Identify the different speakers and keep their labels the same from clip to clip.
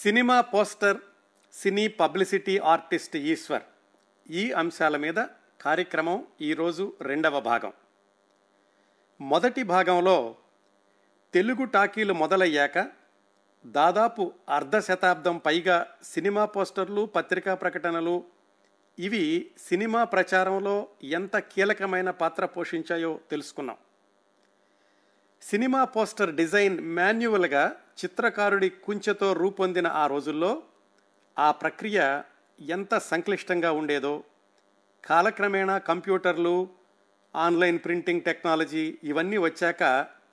Speaker 1: cinema poster cine publicity artist Eshwar ఈ అంశాల మీద కార్యక్రమం ఈరోజు రెండవ భాగం మొదటి భాగంలో తెలుగు టాకీలు మొదలయ్యాక దాదాపు అర్ధ శతాబ్దం పైగా సినిమా పోస్టర్లు పత్రికా ప్రకటనలు ఇవి సినిమా ప్రచారంలో ఎంత కీలకమైన పాత్ర పోషించాయో తెలుసుకున్నాం సినిమా పోస్టర్ డిజైన్ మాన్యువల్గా చిత్రకారుడి కుంచెతో రూపొందిన ఆ రోజుల్లో ఆ ప్రక్రియ ఎంత సంక్లిష్టంగా ఉండేదో కాలక్రమేణా కంప్యూటర్లు ఆన్లైన్ ప్రింటింగ్ టెక్నాలజీ ఇవన్నీ వచ్చాక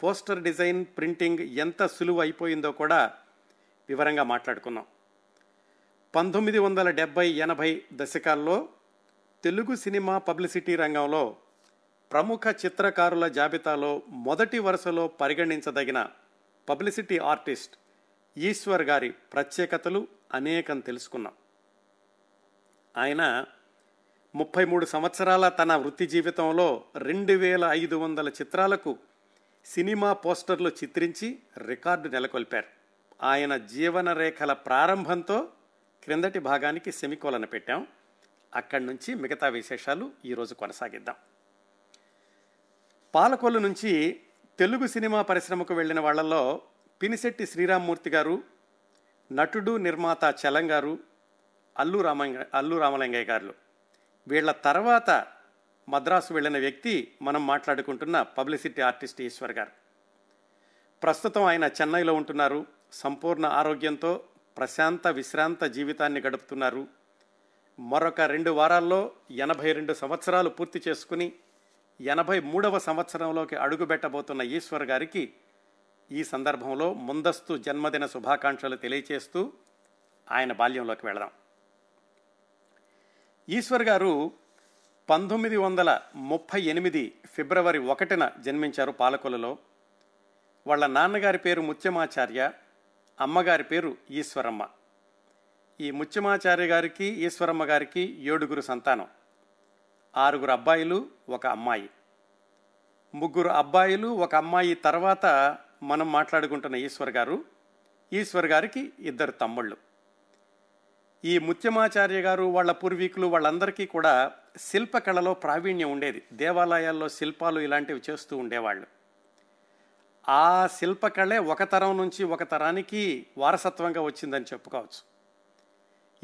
Speaker 1: పోస్టర్ డిజైన్ ప్రింటింగ్ ఎంత సులువు అయిపోయిందో కూడా వివరంగా మాట్లాడుకున్నాం పంతొమ్మిది వందల డెబ్భై ఎనభై దశకాల్లో తెలుగు సినిమా పబ్లిసిటీ రంగంలో ప్రముఖ చిత్రకారుల జాబితాలో మొదటి వరుసలో పరిగణించదగిన పబ్లిసిటీ ఆర్టిస్ట్ ఈశ్వర్ గారి ప్రత్యేకతలు అనేకం తెలుసుకున్నాం ఆయన ముప్పై మూడు సంవత్సరాల తన వృత్తి జీవితంలో రెండు వేల ఐదు వందల చిత్రాలకు సినిమా పోస్టర్లు చిత్రించి రికార్డు నెలకొల్పారు ఆయన జీవన రేఖల ప్రారంభంతో క్రిందటి భాగానికి సెమికోలను పెట్టాం అక్కడి నుంచి మిగతా విశేషాలు ఈరోజు కొనసాగిద్దాం పాలకొల్లు నుంచి తెలుగు సినిమా పరిశ్రమకు వెళ్ళిన వాళ్ళల్లో పినిశెట్టి శ్రీరామ్మూర్తి గారు నటుడు నిర్మాత చలం గారు అల్లు రామంగ అల్లు రామలింగయ్య గారు వీళ్ళ తర్వాత మద్రాసు వెళ్ళిన వ్యక్తి మనం మాట్లాడుకుంటున్న పబ్లిసిటీ ఆర్టిస్ట్ ఈశ్వర్ గారు ప్రస్తుతం ఆయన చెన్నైలో ఉంటున్నారు సంపూర్ణ ఆరోగ్యంతో ప్రశాంత విశ్రాంత జీవితాన్ని గడుపుతున్నారు మరొక రెండు వారాల్లో ఎనభై రెండు సంవత్సరాలు పూర్తి చేసుకుని ఎనభై మూడవ సంవత్సరంలోకి అడుగుబెట్టబోతున్న ఈశ్వర్ గారికి ఈ సందర్భంలో ముందస్తు జన్మదిన శుభాకాంక్షలు తెలియచేస్తూ ఆయన బాల్యంలోకి వెళదాం ఈశ్వర్ గారు పంతొమ్మిది వందల ముప్పై ఎనిమిది ఫిబ్రవరి ఒకటిన జన్మించారు పాలకొలలో వాళ్ళ నాన్నగారి పేరు ముత్యమాచార్య అమ్మగారి పేరు ఈశ్వరమ్మ ఈ ముత్యమాచార్య గారికి ఈశ్వరమ్మ గారికి ఏడుగురు సంతానం ఆరుగురు అబ్బాయిలు ఒక అమ్మాయి ముగ్గురు అబ్బాయిలు ఒక అమ్మాయి తర్వాత మనం మాట్లాడుకుంటున్న ఈశ్వర్ గారు ఈశ్వర్ గారికి ఇద్దరు తమ్ముళ్ళు ఈ ముత్యమాచార్య గారు వాళ్ళ పూర్వీకులు వాళ్ళందరికీ కూడా శిల్పకళలో ప్రావీణ్యం ఉండేది దేవాలయాల్లో శిల్పాలు ఇలాంటివి చేస్తూ ఉండేవాళ్ళు ఆ శిల్పకళే ఒక తరం నుంచి ఒక తరానికి వారసత్వంగా వచ్చిందని చెప్పుకోవచ్చు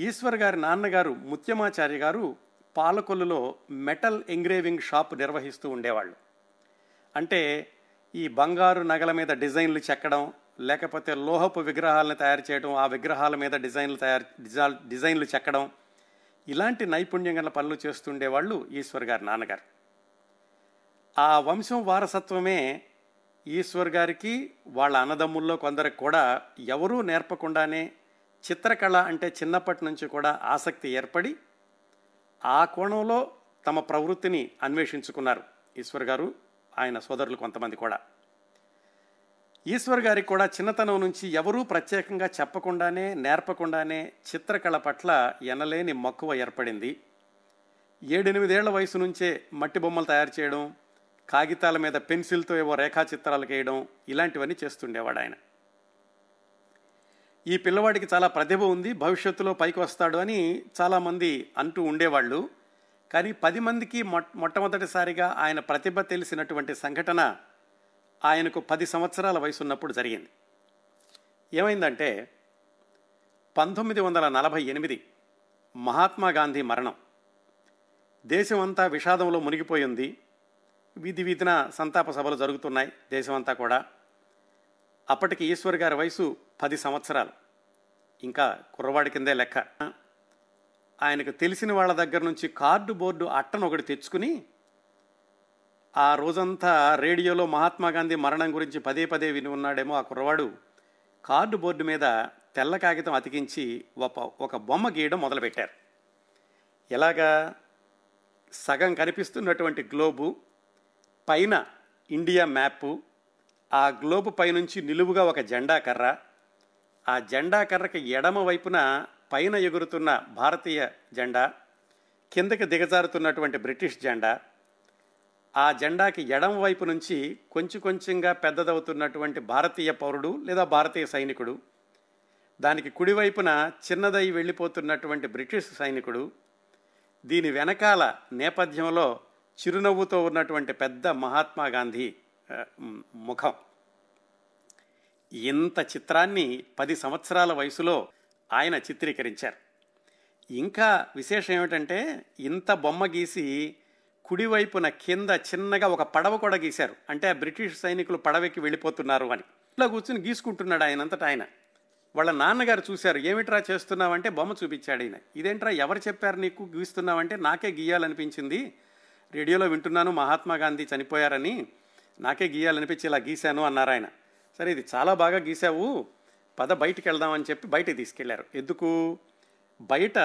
Speaker 1: ఈశ్వర్ గారి నాన్నగారు ముత్యమాచార్య గారు పాలకొల్లులో మెటల్ ఎంగ్రేవింగ్ షాప్ నిర్వహిస్తూ ఉండేవాళ్ళు అంటే ఈ బంగారు నగల మీద డిజైన్లు చెక్కడం లేకపోతే లోహపు విగ్రహాలను తయారు చేయడం ఆ విగ్రహాల మీద డిజైన్లు తయారు డిజా డిజైన్లు చెక్కడం ఇలాంటి నైపుణ్యం గల పనులు చేస్తుండేవాళ్ళు ఈశ్వర్ గారి నాన్నగారు ఆ వంశం వారసత్వమే ఈశ్వర్ గారికి వాళ్ళ అన్నదమ్ముల్లో కొందరికి కూడా ఎవరూ నేర్పకుండానే చిత్రకళ అంటే చిన్నప్పటి నుంచి కూడా ఆసక్తి ఏర్పడి ఆ కోణంలో తమ ప్రవృత్తిని అన్వేషించుకున్నారు ఈశ్వర్ గారు ఆయన సోదరులు కొంతమంది కూడా ఈశ్వర్ గారికి కూడా చిన్నతనం నుంచి ఎవరూ ప్రత్యేకంగా చెప్పకుండానే నేర్పకుండానే చిత్రకళ పట్ల ఎనలేని మక్కువ ఏర్పడింది ఏడెనిమిదేళ్ల వయసు నుంచే మట్టి బొమ్మలు తయారు చేయడం కాగితాల మీద పెన్సిల్తో ఏవో రేఖాచిత్రాలు వేయడం ఇలాంటివన్నీ చేస్తుండేవాడు ఆయన ఈ పిల్లవాడికి చాలా ప్రతిభ ఉంది భవిష్యత్తులో పైకి వస్తాడు అని చాలామంది అంటూ ఉండేవాళ్ళు కానీ పది మందికి మొట్టమొదటిసారిగా ఆయన ప్రతిభ తెలిసినటువంటి సంఘటన ఆయనకు పది సంవత్సరాల వయసు ఉన్నప్పుడు జరిగింది ఏమైందంటే పంతొమ్మిది వందల నలభై ఎనిమిది మహాత్మా గాంధీ మరణం దేశమంతా విషాదంలో మునిగిపోయింది వీధి వీధిన సంతాప సభలు జరుగుతున్నాయి దేశమంతా కూడా అప్పటికి ఈశ్వర్ గారి వయసు పది సంవత్సరాలు ఇంకా కుర్రవాడి కిందే లెక్క ఆయనకు తెలిసిన వాళ్ళ దగ్గర నుంచి కార్డు బోర్డు అట్టను ఒకటి తెచ్చుకుని ఆ రోజంతా రేడియోలో మహాత్మా గాంధీ మరణం గురించి పదే పదే విని ఉన్నాడేమో ఆ కుర్రవాడు కార్డు బోర్డు మీద తెల్ల కాగితం అతికించి ఒక ఒక బొమ్మ గీయడం మొదలుపెట్టారు ఎలాగా సగం కనిపిస్తున్నటువంటి గ్లోబు పైన ఇండియా మ్యాపు ఆ గ్లోబు పైనుంచి నిలువుగా ఒక జెండా కర్ర ఆ జెండా కర్రకి ఎడమ వైపున పైన ఎగురుతున్న భారతీయ జెండా కిందకి దిగజారుతున్నటువంటి బ్రిటిష్ జెండా ఆ జెండాకి ఎడమ వైపు నుంచి కొంచెం కొంచెంగా పెద్దదవుతున్నటువంటి భారతీయ పౌరుడు లేదా భారతీయ సైనికుడు దానికి కుడివైపున చిన్నదై వెళ్ళిపోతున్నటువంటి బ్రిటిష్ సైనికుడు దీని వెనకాల నేపథ్యంలో చిరునవ్వుతో ఉన్నటువంటి పెద్ద మహాత్మా గాంధీ ముఖం ఇంత చిత్రాన్ని పది సంవత్సరాల వయసులో ఆయన చిత్రీకరించారు ఇంకా విశేషం ఏమిటంటే ఇంత బొమ్మ గీసి కుడివైపున కింద చిన్నగా ఒక పడవ కూడా గీశారు అంటే ఆ బ్రిటిష్ సైనికులు పడవకి వెళ్ళిపోతున్నారు అని ఇట్లా కూర్చుని గీసుకుంటున్నాడు ఆయనంతటా ఆయన వాళ్ళ నాన్నగారు చూశారు ఏమిట్రా చేస్తున్నావంటే బొమ్మ చూపించాడు ఆయన ఇదేంట్రా ఎవరు చెప్పారు నీకు గీస్తున్నావంటే నాకే గీయాలనిపించింది రేడియోలో వింటున్నాను మహాత్మా గాంధీ చనిపోయారని నాకే గీయాలనిపించి ఇలా గీశాను అన్నారు ఆయన సరే ఇది చాలా బాగా గీసావు పద బయటికి వెళ్దామని చెప్పి బయటికి తీసుకెళ్లారు ఎందుకు బయట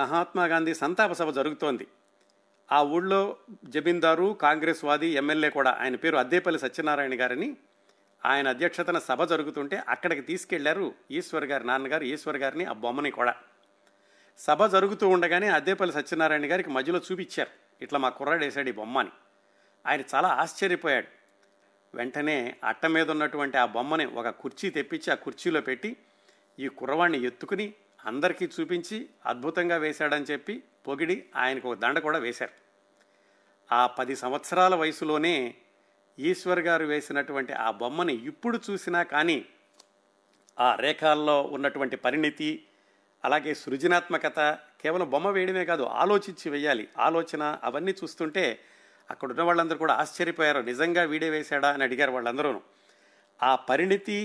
Speaker 1: మహాత్మా గాంధీ సంతాప సభ జరుగుతోంది ఆ ఊళ్ళో జమీందారు కాంగ్రెస్ వాది ఎమ్మెల్యే కూడా ఆయన పేరు అద్దేపల్లి సత్యనారాయణ గారిని ఆయన అధ్యక్షతన సభ జరుగుతుంటే అక్కడికి తీసుకెళ్లారు ఈశ్వర్ గారి నాన్నగారు ఈశ్వర్ గారిని ఆ బొమ్మని కూడా సభ జరుగుతూ ఉండగానే అద్దేపల్లి సత్యనారాయణ గారికి మధ్యలో చూపించారు ఇట్లా మా కుర్రాడు వేశాడు ఈ బొమ్మని ఆయన చాలా ఆశ్చర్యపోయాడు వెంటనే అట్ట మీద ఉన్నటువంటి ఆ బొమ్మని ఒక కుర్చీ తెప్పించి ఆ కుర్చీలో పెట్టి ఈ కుర్రవాణ్ణి ఎత్తుకుని అందరికీ చూపించి అద్భుతంగా వేశాడని చెప్పి పొగిడి ఆయనకు ఒక దండ కూడా వేశారు ఆ పది సంవత్సరాల వయసులోనే ఈశ్వర్ గారు వేసినటువంటి ఆ బొమ్మని ఇప్పుడు చూసినా కానీ ఆ రేఖాల్లో ఉన్నటువంటి పరిణితి అలాగే సృజనాత్మకత కేవలం బొమ్మ వేయడమే కాదు ఆలోచించి వేయాలి ఆలోచన అవన్నీ చూస్తుంటే అక్కడ ఉన్న వాళ్ళందరూ కూడా ఆశ్చర్యపోయారు నిజంగా వీడే వేశాడా అని అడిగారు వాళ్ళందరూ ఆ పరిణితి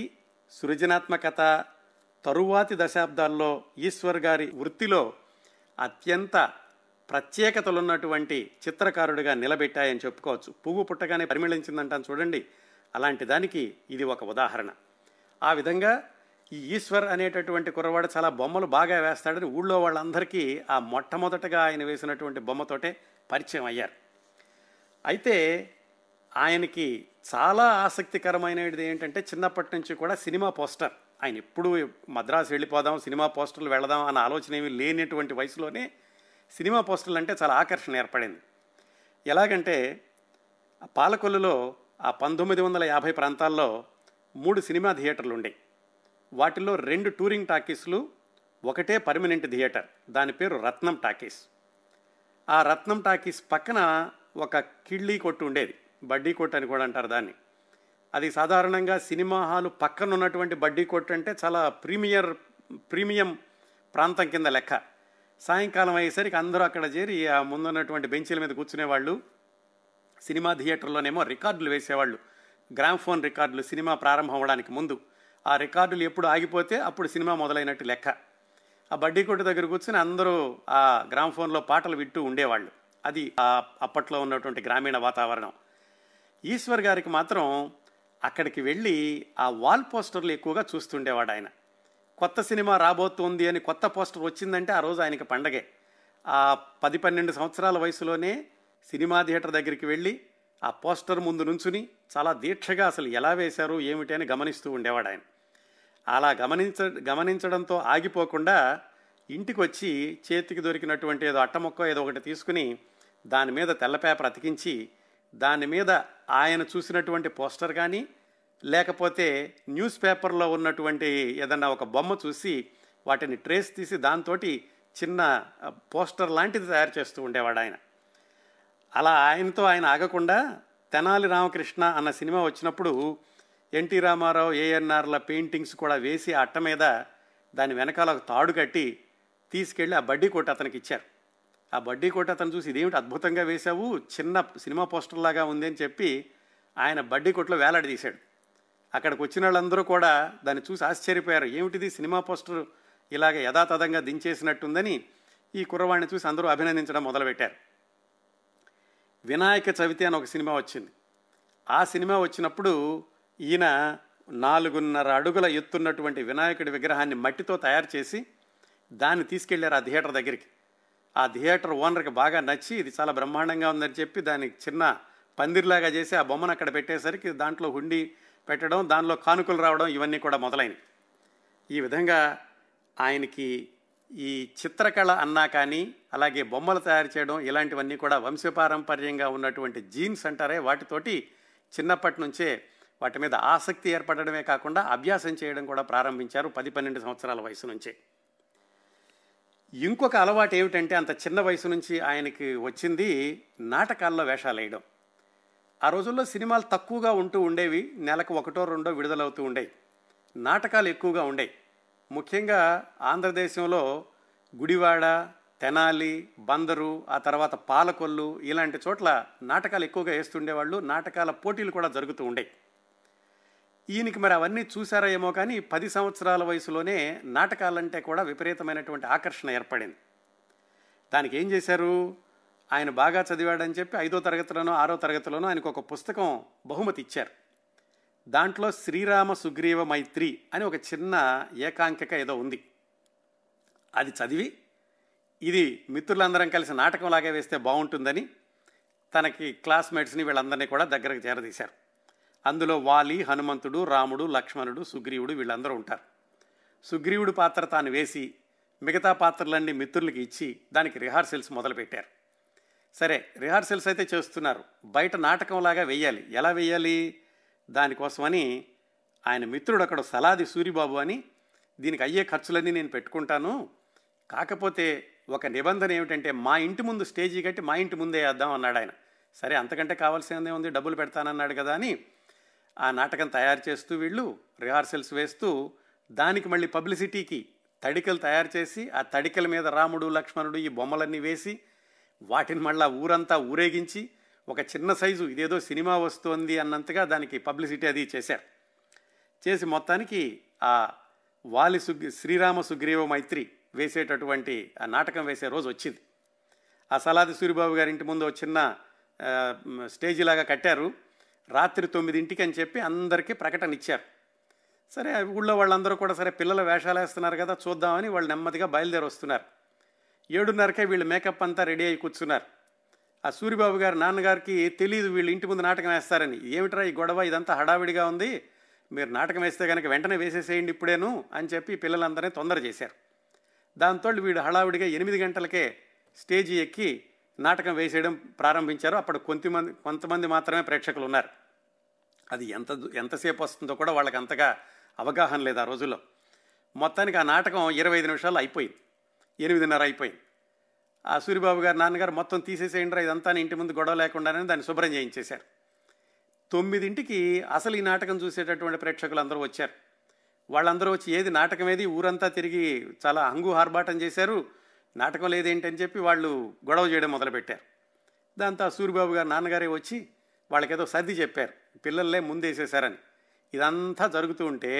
Speaker 1: సృజనాత్మకత తరువాతి దశాబ్దాల్లో ఈశ్వర్ గారి వృత్తిలో అత్యంత ప్రత్యేకతలున్నటువంటి చిత్రకారుడిగా నిలబెట్టాయని చెప్పుకోవచ్చు పువ్వు పుట్టగానే పరిమళించిందంటాను చూడండి అలాంటి దానికి ఇది ఒక ఉదాహరణ ఆ విధంగా ఈ ఈశ్వర్ అనేటటువంటి కుర్రవాడు చాలా బొమ్మలు బాగా వేస్తాడని ఊళ్ళో వాళ్ళందరికీ ఆ మొట్టమొదటగా ఆయన వేసినటువంటి బొమ్మతోటే పరిచయం అయ్యారు అయితే ఆయనకి చాలా ఆసక్తికరమైనది ఏంటంటే చిన్నప్పటి నుంచి కూడా సినిమా పోస్టర్ ఆయన ఎప్పుడు మద్రాసు వెళ్ళిపోదాం సినిమా పోస్టర్లు వెళదాం అన్న ఆలోచన ఏమి లేనటువంటి వయసులోనే సినిమా పోస్టర్లు అంటే చాలా ఆకర్షణ ఏర్పడింది ఎలాగంటే పాలకొల్లులో ఆ పంతొమ్మిది వందల యాభై ప్రాంతాల్లో మూడు సినిమా థియేటర్లు ఉండే వాటిల్లో రెండు టూరింగ్ టాకీస్లు ఒకటే పర్మనెంట్ థియేటర్ దాని పేరు రత్నం టాకీస్ ఆ రత్నం టాకీస్ పక్కన ఒక కిళ్ళీ కొట్టు ఉండేది బడ్డీ కొట్టు అని కూడా అంటారు దాన్ని అది సాధారణంగా సినిమా హాలు పక్కన ఉన్నటువంటి బడ్డీ కొట్టు అంటే చాలా ప్రీమియర్ ప్రీమియం ప్రాంతం కింద లెక్క సాయంకాలం అయ్యేసరికి అందరూ అక్కడ చేరి ఆ ముందున్నటువంటి బెంచీల మీద కూర్చునేవాళ్ళు సినిమా థియేటర్లోనేమో రికార్డులు వేసేవాళ్ళు గ్రామ్ఫోన్ రికార్డులు సినిమా ప్రారంభం అవ్వడానికి ముందు ఆ రికార్డులు ఎప్పుడు ఆగిపోతే అప్పుడు సినిమా మొదలైనట్టు లెక్క ఆ బడ్డీ కొట్టు దగ్గర కూర్చుని అందరూ ఆ గ్రామ్ఫోన్లో పాటలు వింటూ ఉండేవాళ్ళు అది అప్పట్లో ఉన్నటువంటి గ్రామీణ వాతావరణం ఈశ్వర్ గారికి మాత్రం అక్కడికి వెళ్ళి ఆ వాల్ పోస్టర్లు ఎక్కువగా చూస్తుండేవాడు ఆయన కొత్త సినిమా రాబోతుంది అని కొత్త పోస్టర్ వచ్చిందంటే ఆ రోజు ఆయనకి పండగే ఆ పది పన్నెండు సంవత్సరాల వయసులోనే సినిమా థియేటర్ దగ్గరికి వెళ్ళి ఆ పోస్టర్ ముందు నుంచుని చాలా దీక్షగా అసలు ఎలా వేశారు ఏమిటి అని గమనిస్తూ ఉండేవాడు ఆయన అలా గమనించ గమనించడంతో ఆగిపోకుండా ఇంటికి వచ్చి చేతికి దొరికినటువంటి ఏదో అట్టమొక్క ఏదో ఒకటి తీసుకుని దాని మీద తెల్ల పేపర్ అతికించి దాని మీద ఆయన చూసినటువంటి పోస్టర్ కానీ లేకపోతే న్యూస్ పేపర్లో ఉన్నటువంటి ఏదన్నా ఒక బొమ్మ చూసి వాటిని ట్రేస్ తీసి దాంతో చిన్న పోస్టర్ లాంటిది తయారు చేస్తూ ఉండేవాడు ఆయన అలా ఆయనతో ఆయన ఆగకుండా తెనాలి రామకృష్ణ అన్న సినిమా వచ్చినప్పుడు ఎన్టీ రామారావు ఏఎన్ఆర్ల పెయింటింగ్స్ కూడా వేసి అట్ట మీద దాని వెనకాల ఒక తాడు కట్టి తీసుకెళ్ళి ఆ బడ్డీ కొట్టి అతనికి ఇచ్చారు ఆ బడ్డీ కోట అతను చూసి ఇదేమిటి అద్భుతంగా వేశావు చిన్న సినిమా పోస్టర్ లాగా ఉంది అని చెప్పి ఆయన బడ్డీ కొట్లో వేలాడదీశాడు అక్కడికి వచ్చిన వాళ్ళందరూ కూడా దాన్ని చూసి ఆశ్చర్యపోయారు ఏమిటిది సినిమా పోస్టర్ ఇలాగ యథాతథంగా దించేసినట్టుందని ఈ కుర్రవాణ్ణి చూసి అందరూ అభినందించడం మొదలుపెట్టారు వినాయక చవితి అని ఒక సినిమా వచ్చింది ఆ సినిమా వచ్చినప్పుడు ఈయన నాలుగున్నర అడుగుల ఎత్తున్నటువంటి వినాయకుడి విగ్రహాన్ని మట్టితో తయారు చేసి దాన్ని తీసుకెళ్లారు ఆ థియేటర్ దగ్గరికి ఆ థియేటర్ ఓనర్కి బాగా నచ్చి ఇది చాలా బ్రహ్మాండంగా ఉందని చెప్పి దానికి చిన్న పందిర్లాగా చేసి ఆ బొమ్మను అక్కడ పెట్టేసరికి దాంట్లో హుండి పెట్టడం దానిలో కానుకలు రావడం ఇవన్నీ కూడా మొదలైనవి ఈ విధంగా ఆయనకి ఈ చిత్రకళ అన్నా కానీ అలాగే బొమ్మలు తయారు చేయడం ఇలాంటివన్నీ కూడా వంశపారంపర్యంగా ఉన్నటువంటి జీన్స్ అంటారే వాటితోటి చిన్నప్పటి నుంచే వాటి మీద ఆసక్తి ఏర్పడడమే కాకుండా అభ్యాసం చేయడం కూడా ప్రారంభించారు పది పన్నెండు సంవత్సరాల వయసు నుంచే ఇంకొక అలవాటు ఏమిటంటే అంత చిన్న వయసు నుంచి ఆయనకి వచ్చింది నాటకాల్లో వేషాలు వేయడం ఆ రోజుల్లో సినిమాలు తక్కువగా ఉంటూ ఉండేవి నెలకు ఒకటో రెండో విడుదలవుతూ ఉండేవి నాటకాలు ఎక్కువగా ఉండేవి ముఖ్యంగా ఆంధ్రదేశంలో గుడివాడ తెనాలి బందరు ఆ తర్వాత పాలకొల్లు ఇలాంటి చోట్ల నాటకాలు ఎక్కువగా వేస్తుండేవాళ్ళు నాటకాల పోటీలు కూడా జరుగుతూ ఉండేవి ఈయనకి మరి అవన్నీ చూసారా ఏమో కానీ పది సంవత్సరాల వయసులోనే నాటకాలంటే కూడా విపరీతమైనటువంటి ఆకర్షణ ఏర్పడింది దానికి ఏం చేశారు ఆయన బాగా చదివాడని చెప్పి ఐదో తరగతిలోనో ఆరో తరగతిలోనో ఆయనకు ఒక పుస్తకం బహుమతి ఇచ్చారు దాంట్లో శ్రీరామ సుగ్రీవ మైత్రి అని ఒక చిన్న ఏకాంకిక ఏదో ఉంది అది చదివి ఇది మిత్రులందరం కలిసి నాటకంలాగే వేస్తే బాగుంటుందని తనకి క్లాస్మేట్స్ని వీళ్ళందరినీ కూడా దగ్గరకు చేరదీశారు అందులో వాలి హనుమంతుడు రాముడు లక్ష్మణుడు సుగ్రీవుడు వీళ్ళందరూ ఉంటారు సుగ్రీవుడి పాత్ర తాను వేసి మిగతా పాత్రలన్నీ మిత్రులకి ఇచ్చి దానికి రిహార్సల్స్ మొదలుపెట్టారు సరే రిహార్సల్స్ అయితే చేస్తున్నారు బయట నాటకంలాగా వెయ్యాలి ఎలా వెయ్యాలి దానికోసమని ఆయన మిత్రుడు అక్కడ సలాది సూరిబాబు అని దీనికి అయ్యే ఖర్చులన్నీ నేను పెట్టుకుంటాను కాకపోతే ఒక నిబంధన ఏమిటంటే మా ఇంటి ముందు స్టేజీ కట్టి మా ఇంటి ముందే వేద్దాం అన్నాడు ఆయన సరే అంతకంటే కావాల్సిందే ఉంది డబ్బులు పెడతానన్నాడు కదా అని ఆ నాటకం తయారు చేస్తూ వీళ్ళు రిహార్సల్స్ వేస్తూ దానికి మళ్ళీ పబ్లిసిటీకి తడికలు తయారు చేసి ఆ తడికల మీద రాముడు లక్ష్మణుడు ఈ బొమ్మలన్నీ వేసి వాటిని మళ్ళా ఊరంతా ఊరేగించి ఒక చిన్న సైజు ఇదేదో సినిమా వస్తుంది అన్నంతగా దానికి పబ్లిసిటీ అది చేశారు చేసి మొత్తానికి ఆ వాలి సుగ్ శ్రీరామ సుగ్రీవ మైత్రి వేసేటటువంటి ఆ నాటకం వేసే రోజు వచ్చింది ఆ సలాది సూరిబాబు గారి ఇంటి ముందు చిన్న స్టేజీ లాగా కట్టారు రాత్రి తొమ్మిదింటికి అని చెప్పి అందరికీ ప్రకటన ఇచ్చారు సరే ఊళ్ళో వాళ్ళందరూ కూడా సరే పిల్లల వేషాలు వేస్తున్నారు కదా చూద్దామని వాళ్ళు నెమ్మదిగా బయలుదేరి వస్తున్నారు ఏడున్నరకే వీళ్ళు మేకప్ అంతా రెడీ అయి కూర్చున్నారు ఆ సూర్యబాబు గారు నాన్నగారికి తెలియదు వీళ్ళు ఇంటి ముందు నాటకం వేస్తారని ఏమిట్రా ఈ గొడవ ఇదంతా హడావిడిగా ఉంది మీరు నాటకం వేస్తే కనుక వెంటనే వేసేసేయండి ఇప్పుడేను అని చెప్పి పిల్లలందరినీ తొందర చేశారు దాంతో వీడు హడావిడిగా ఎనిమిది గంటలకే స్టేజీ ఎక్కి నాటకం వేసేయడం ప్రారంభించారు అప్పుడు కొంతమంది కొంతమంది మాత్రమే ప్రేక్షకులు ఉన్నారు అది ఎంత ఎంతసేపు వస్తుందో కూడా వాళ్ళకి అంతగా అవగాహన లేదు ఆ రోజుల్లో మొత్తానికి ఆ నాటకం ఇరవై ఐదు నిమిషాలు అయిపోయింది ఎనిమిదిన్నర అయిపోయింది ఆ సూర్యబాబు గారు నాన్నగారు మొత్తం తీసేసేయండి ఇదంతా ఇంటి ముందు గొడవ లేకుండానే దాన్ని శుభ్రం చేయించేశారు తొమ్మిదింటికి అసలు ఈ నాటకం చూసేటటువంటి ప్రేక్షకులు అందరూ వచ్చారు వాళ్ళందరూ వచ్చి ఏది నాటకం ఏది ఊరంతా తిరిగి చాలా హంగు ఆర్భాటం చేశారు నాటకం లేదేంటని చెప్పి వాళ్ళు గొడవ చేయడం మొదలుపెట్టారు దాంతో సూరిబాబు గారు నాన్నగారే వచ్చి వాళ్ళకేదో సర్ది చెప్పారు పిల్లల్లే ముందేసేశారని ఇదంతా జరుగుతూ ఉంటే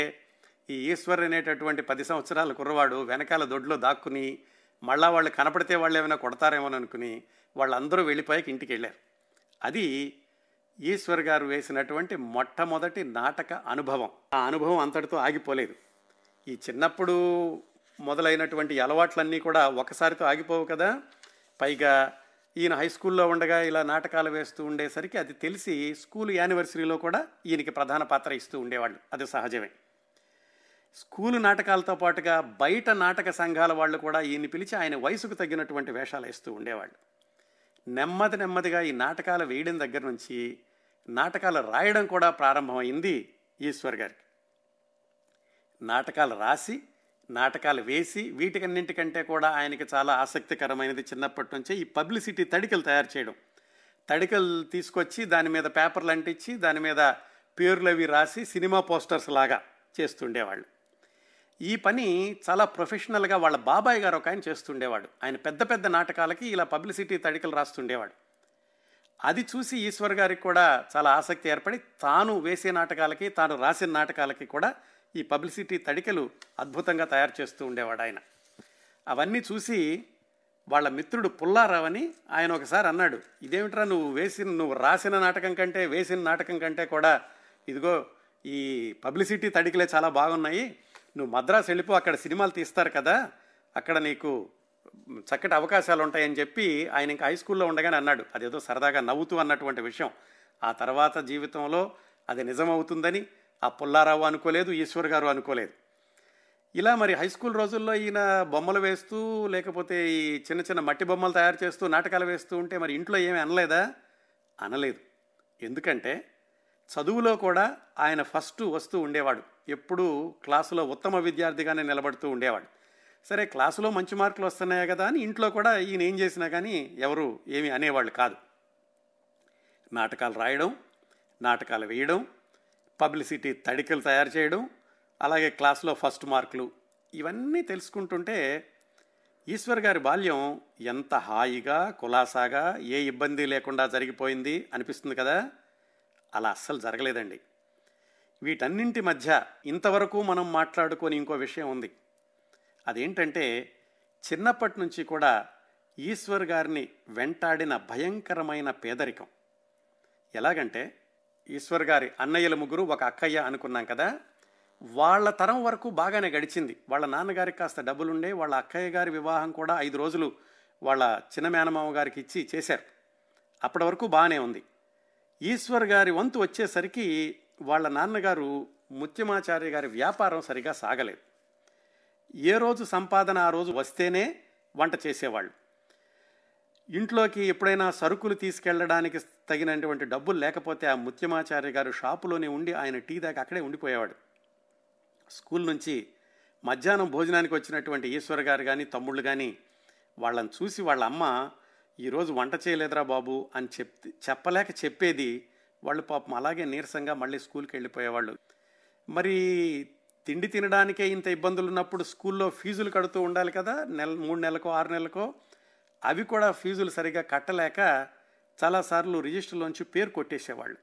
Speaker 1: ఈ ఈశ్వర్ అనేటటువంటి పది సంవత్సరాల కుర్రవాడు వెనకాల దొడ్లో దాక్కుని మళ్ళా వాళ్ళు కనపడితే వాళ్ళు ఏమైనా కొడతారేమోననుకుని వాళ్ళందరూ వెళ్ళిపోయాక ఇంటికి వెళ్ళారు అది ఈశ్వర్ గారు వేసినటువంటి మొట్టమొదటి నాటక అనుభవం ఆ అనుభవం అంతటితో ఆగిపోలేదు ఈ చిన్నప్పుడు మొదలైనటువంటి అలవాట్లన్నీ కూడా ఒకసారితో ఆగిపోవు కదా పైగా ఈయన హై స్కూల్లో ఉండగా ఇలా నాటకాలు వేస్తూ ఉండేసరికి అది తెలిసి స్కూల్ యానివర్సరీలో కూడా ఈయనకి ప్రధాన పాత్ర ఇస్తూ ఉండేవాళ్ళు అది సహజమే స్కూలు నాటకాలతో పాటుగా బయట నాటక సంఘాల వాళ్ళు కూడా ఈయన్ని పిలిచి ఆయన వయసుకు తగ్గినటువంటి వేషాలు వేస్తూ ఉండేవాళ్ళు నెమ్మది నెమ్మదిగా ఈ నాటకాలు వేయడం దగ్గర నుంచి నాటకాలు రాయడం కూడా ప్రారంభమైంది ఈశ్వర్ గారికి నాటకాలు రాసి నాటకాలు వేసి వీటికన్నింటికంటే కూడా ఆయనకి చాలా ఆసక్తికరమైనది చిన్నప్పటి నుంచే ఈ పబ్లిసిటీ తడికలు తయారు చేయడం తడికలు తీసుకొచ్చి దాని మీద పేపర్లు అంటించి దాని మీద పేర్లు అవి రాసి సినిమా పోస్టర్స్ లాగా చేస్తుండేవాళ్ళు ఈ పని చాలా ప్రొఫెషనల్గా వాళ్ళ బాబాయ్ గారు ఒక ఆయన చేస్తుండేవాడు ఆయన పెద్ద పెద్ద నాటకాలకి ఇలా పబ్లిసిటీ తడికలు రాస్తుండేవాడు అది చూసి ఈశ్వర్ గారికి కూడా చాలా ఆసక్తి ఏర్పడి తాను వేసే నాటకాలకి తాను రాసిన నాటకాలకి కూడా ఈ పబ్లిసిటీ తడికలు అద్భుతంగా తయారు చేస్తూ ఉండేవాడు ఆయన అవన్నీ చూసి వాళ్ళ మిత్రుడు పుల్లారావని ఆయన ఒకసారి అన్నాడు ఇదేమిట్రా నువ్వు వేసిన నువ్వు రాసిన నాటకం కంటే వేసిన నాటకం కంటే కూడా ఇదిగో ఈ పబ్లిసిటీ తడికలే చాలా బాగున్నాయి నువ్వు మద్రాసు వెళ్ళిపో అక్కడ సినిమాలు తీస్తారు కదా అక్కడ నీకు చక్కటి అవకాశాలు ఉంటాయని చెప్పి ఆయన ఇంకా హై స్కూల్లో ఉండగానే అన్నాడు అదేదో సరదాగా నవ్వుతూ అన్నటువంటి విషయం ఆ తర్వాత జీవితంలో అది నిజమవుతుందని ఆ పుల్లారావు అనుకోలేదు ఈశ్వర్ గారు అనుకోలేదు ఇలా మరి హై స్కూల్ రోజుల్లో ఈయన బొమ్మలు వేస్తూ లేకపోతే ఈ చిన్న చిన్న మట్టి బొమ్మలు తయారు చేస్తూ నాటకాలు వేస్తూ ఉంటే మరి ఇంట్లో ఏమీ అనలేదా అనలేదు ఎందుకంటే చదువులో కూడా ఆయన ఫస్ట్ వస్తూ ఉండేవాడు ఎప్పుడూ క్లాసులో ఉత్తమ విద్యార్థిగానే నిలబడుతూ ఉండేవాడు సరే క్లాసులో మంచి మార్కులు వస్తున్నాయి కదా అని ఇంట్లో కూడా ఈయన ఏం చేసినా కానీ ఎవరు ఏమి అనేవాళ్ళు కాదు నాటకాలు రాయడం నాటకాలు వేయడం పబ్లిసిటీ తడికలు తయారు చేయడం అలాగే క్లాస్లో ఫస్ట్ మార్కులు ఇవన్నీ తెలుసుకుంటుంటే ఈశ్వర్ గారి బాల్యం ఎంత హాయిగా కులాసాగా ఏ ఇబ్బంది లేకుండా జరిగిపోయింది అనిపిస్తుంది కదా అలా అస్సలు జరగలేదండి వీటన్నింటి మధ్య ఇంతవరకు మనం మాట్లాడుకొని ఇంకో విషయం ఉంది అదేంటంటే చిన్నప్పటి నుంచి కూడా ఈశ్వర్ గారిని వెంటాడిన భయంకరమైన పేదరికం ఎలాగంటే ఈశ్వర్ గారి అన్నయ్యల ముగ్గురు ఒక అక్కయ్య అనుకున్నాం కదా వాళ్ళ తరం వరకు బాగానే గడిచింది వాళ్ళ నాన్నగారికి కాస్త డబ్బులుండే వాళ్ళ అక్కయ్య గారి వివాహం కూడా ఐదు రోజులు వాళ్ళ చిన్న మేనమామ గారికి ఇచ్చి చేశారు అప్పటి వరకు బాగానే ఉంది ఈశ్వర్ గారి వంతు వచ్చేసరికి వాళ్ళ నాన్నగారు ముత్యమాచార్య గారి వ్యాపారం సరిగా సాగలేదు ఏ రోజు సంపాదన ఆ రోజు వస్తేనే వంట చేసేవాళ్ళు ఇంట్లోకి ఎప్పుడైనా సరుకులు తీసుకెళ్లడానికి తగినటువంటి డబ్బులు లేకపోతే ఆ ముత్యమాచార్య గారు షాపులోనే ఉండి ఆయన టీ దాకా అక్కడే ఉండిపోయేవాడు స్కూల్ నుంచి మధ్యాహ్నం భోజనానికి వచ్చినటువంటి ఈశ్వర్ గారు కానీ తమ్ముళ్ళు కానీ వాళ్ళని చూసి వాళ్ళ అమ్మ ఈరోజు వంట చేయలేదురా బాబు అని చెప్తే చెప్పలేక చెప్పేది వాళ్ళు పాపం అలాగే నీరసంగా మళ్ళీ స్కూల్కి వెళ్ళిపోయేవాళ్ళు మరి తిండి తినడానికే ఇంత ఇబ్బందులు ఉన్నప్పుడు స్కూల్లో ఫీజులు కడుతూ ఉండాలి కదా నెల మూడు నెలలకో ఆరు నెలలకో అవి కూడా ఫీజులు సరిగా కట్టలేక చాలాసార్లు రిజిస్టర్లోంచి పేరు కొట్టేసేవాళ్ళు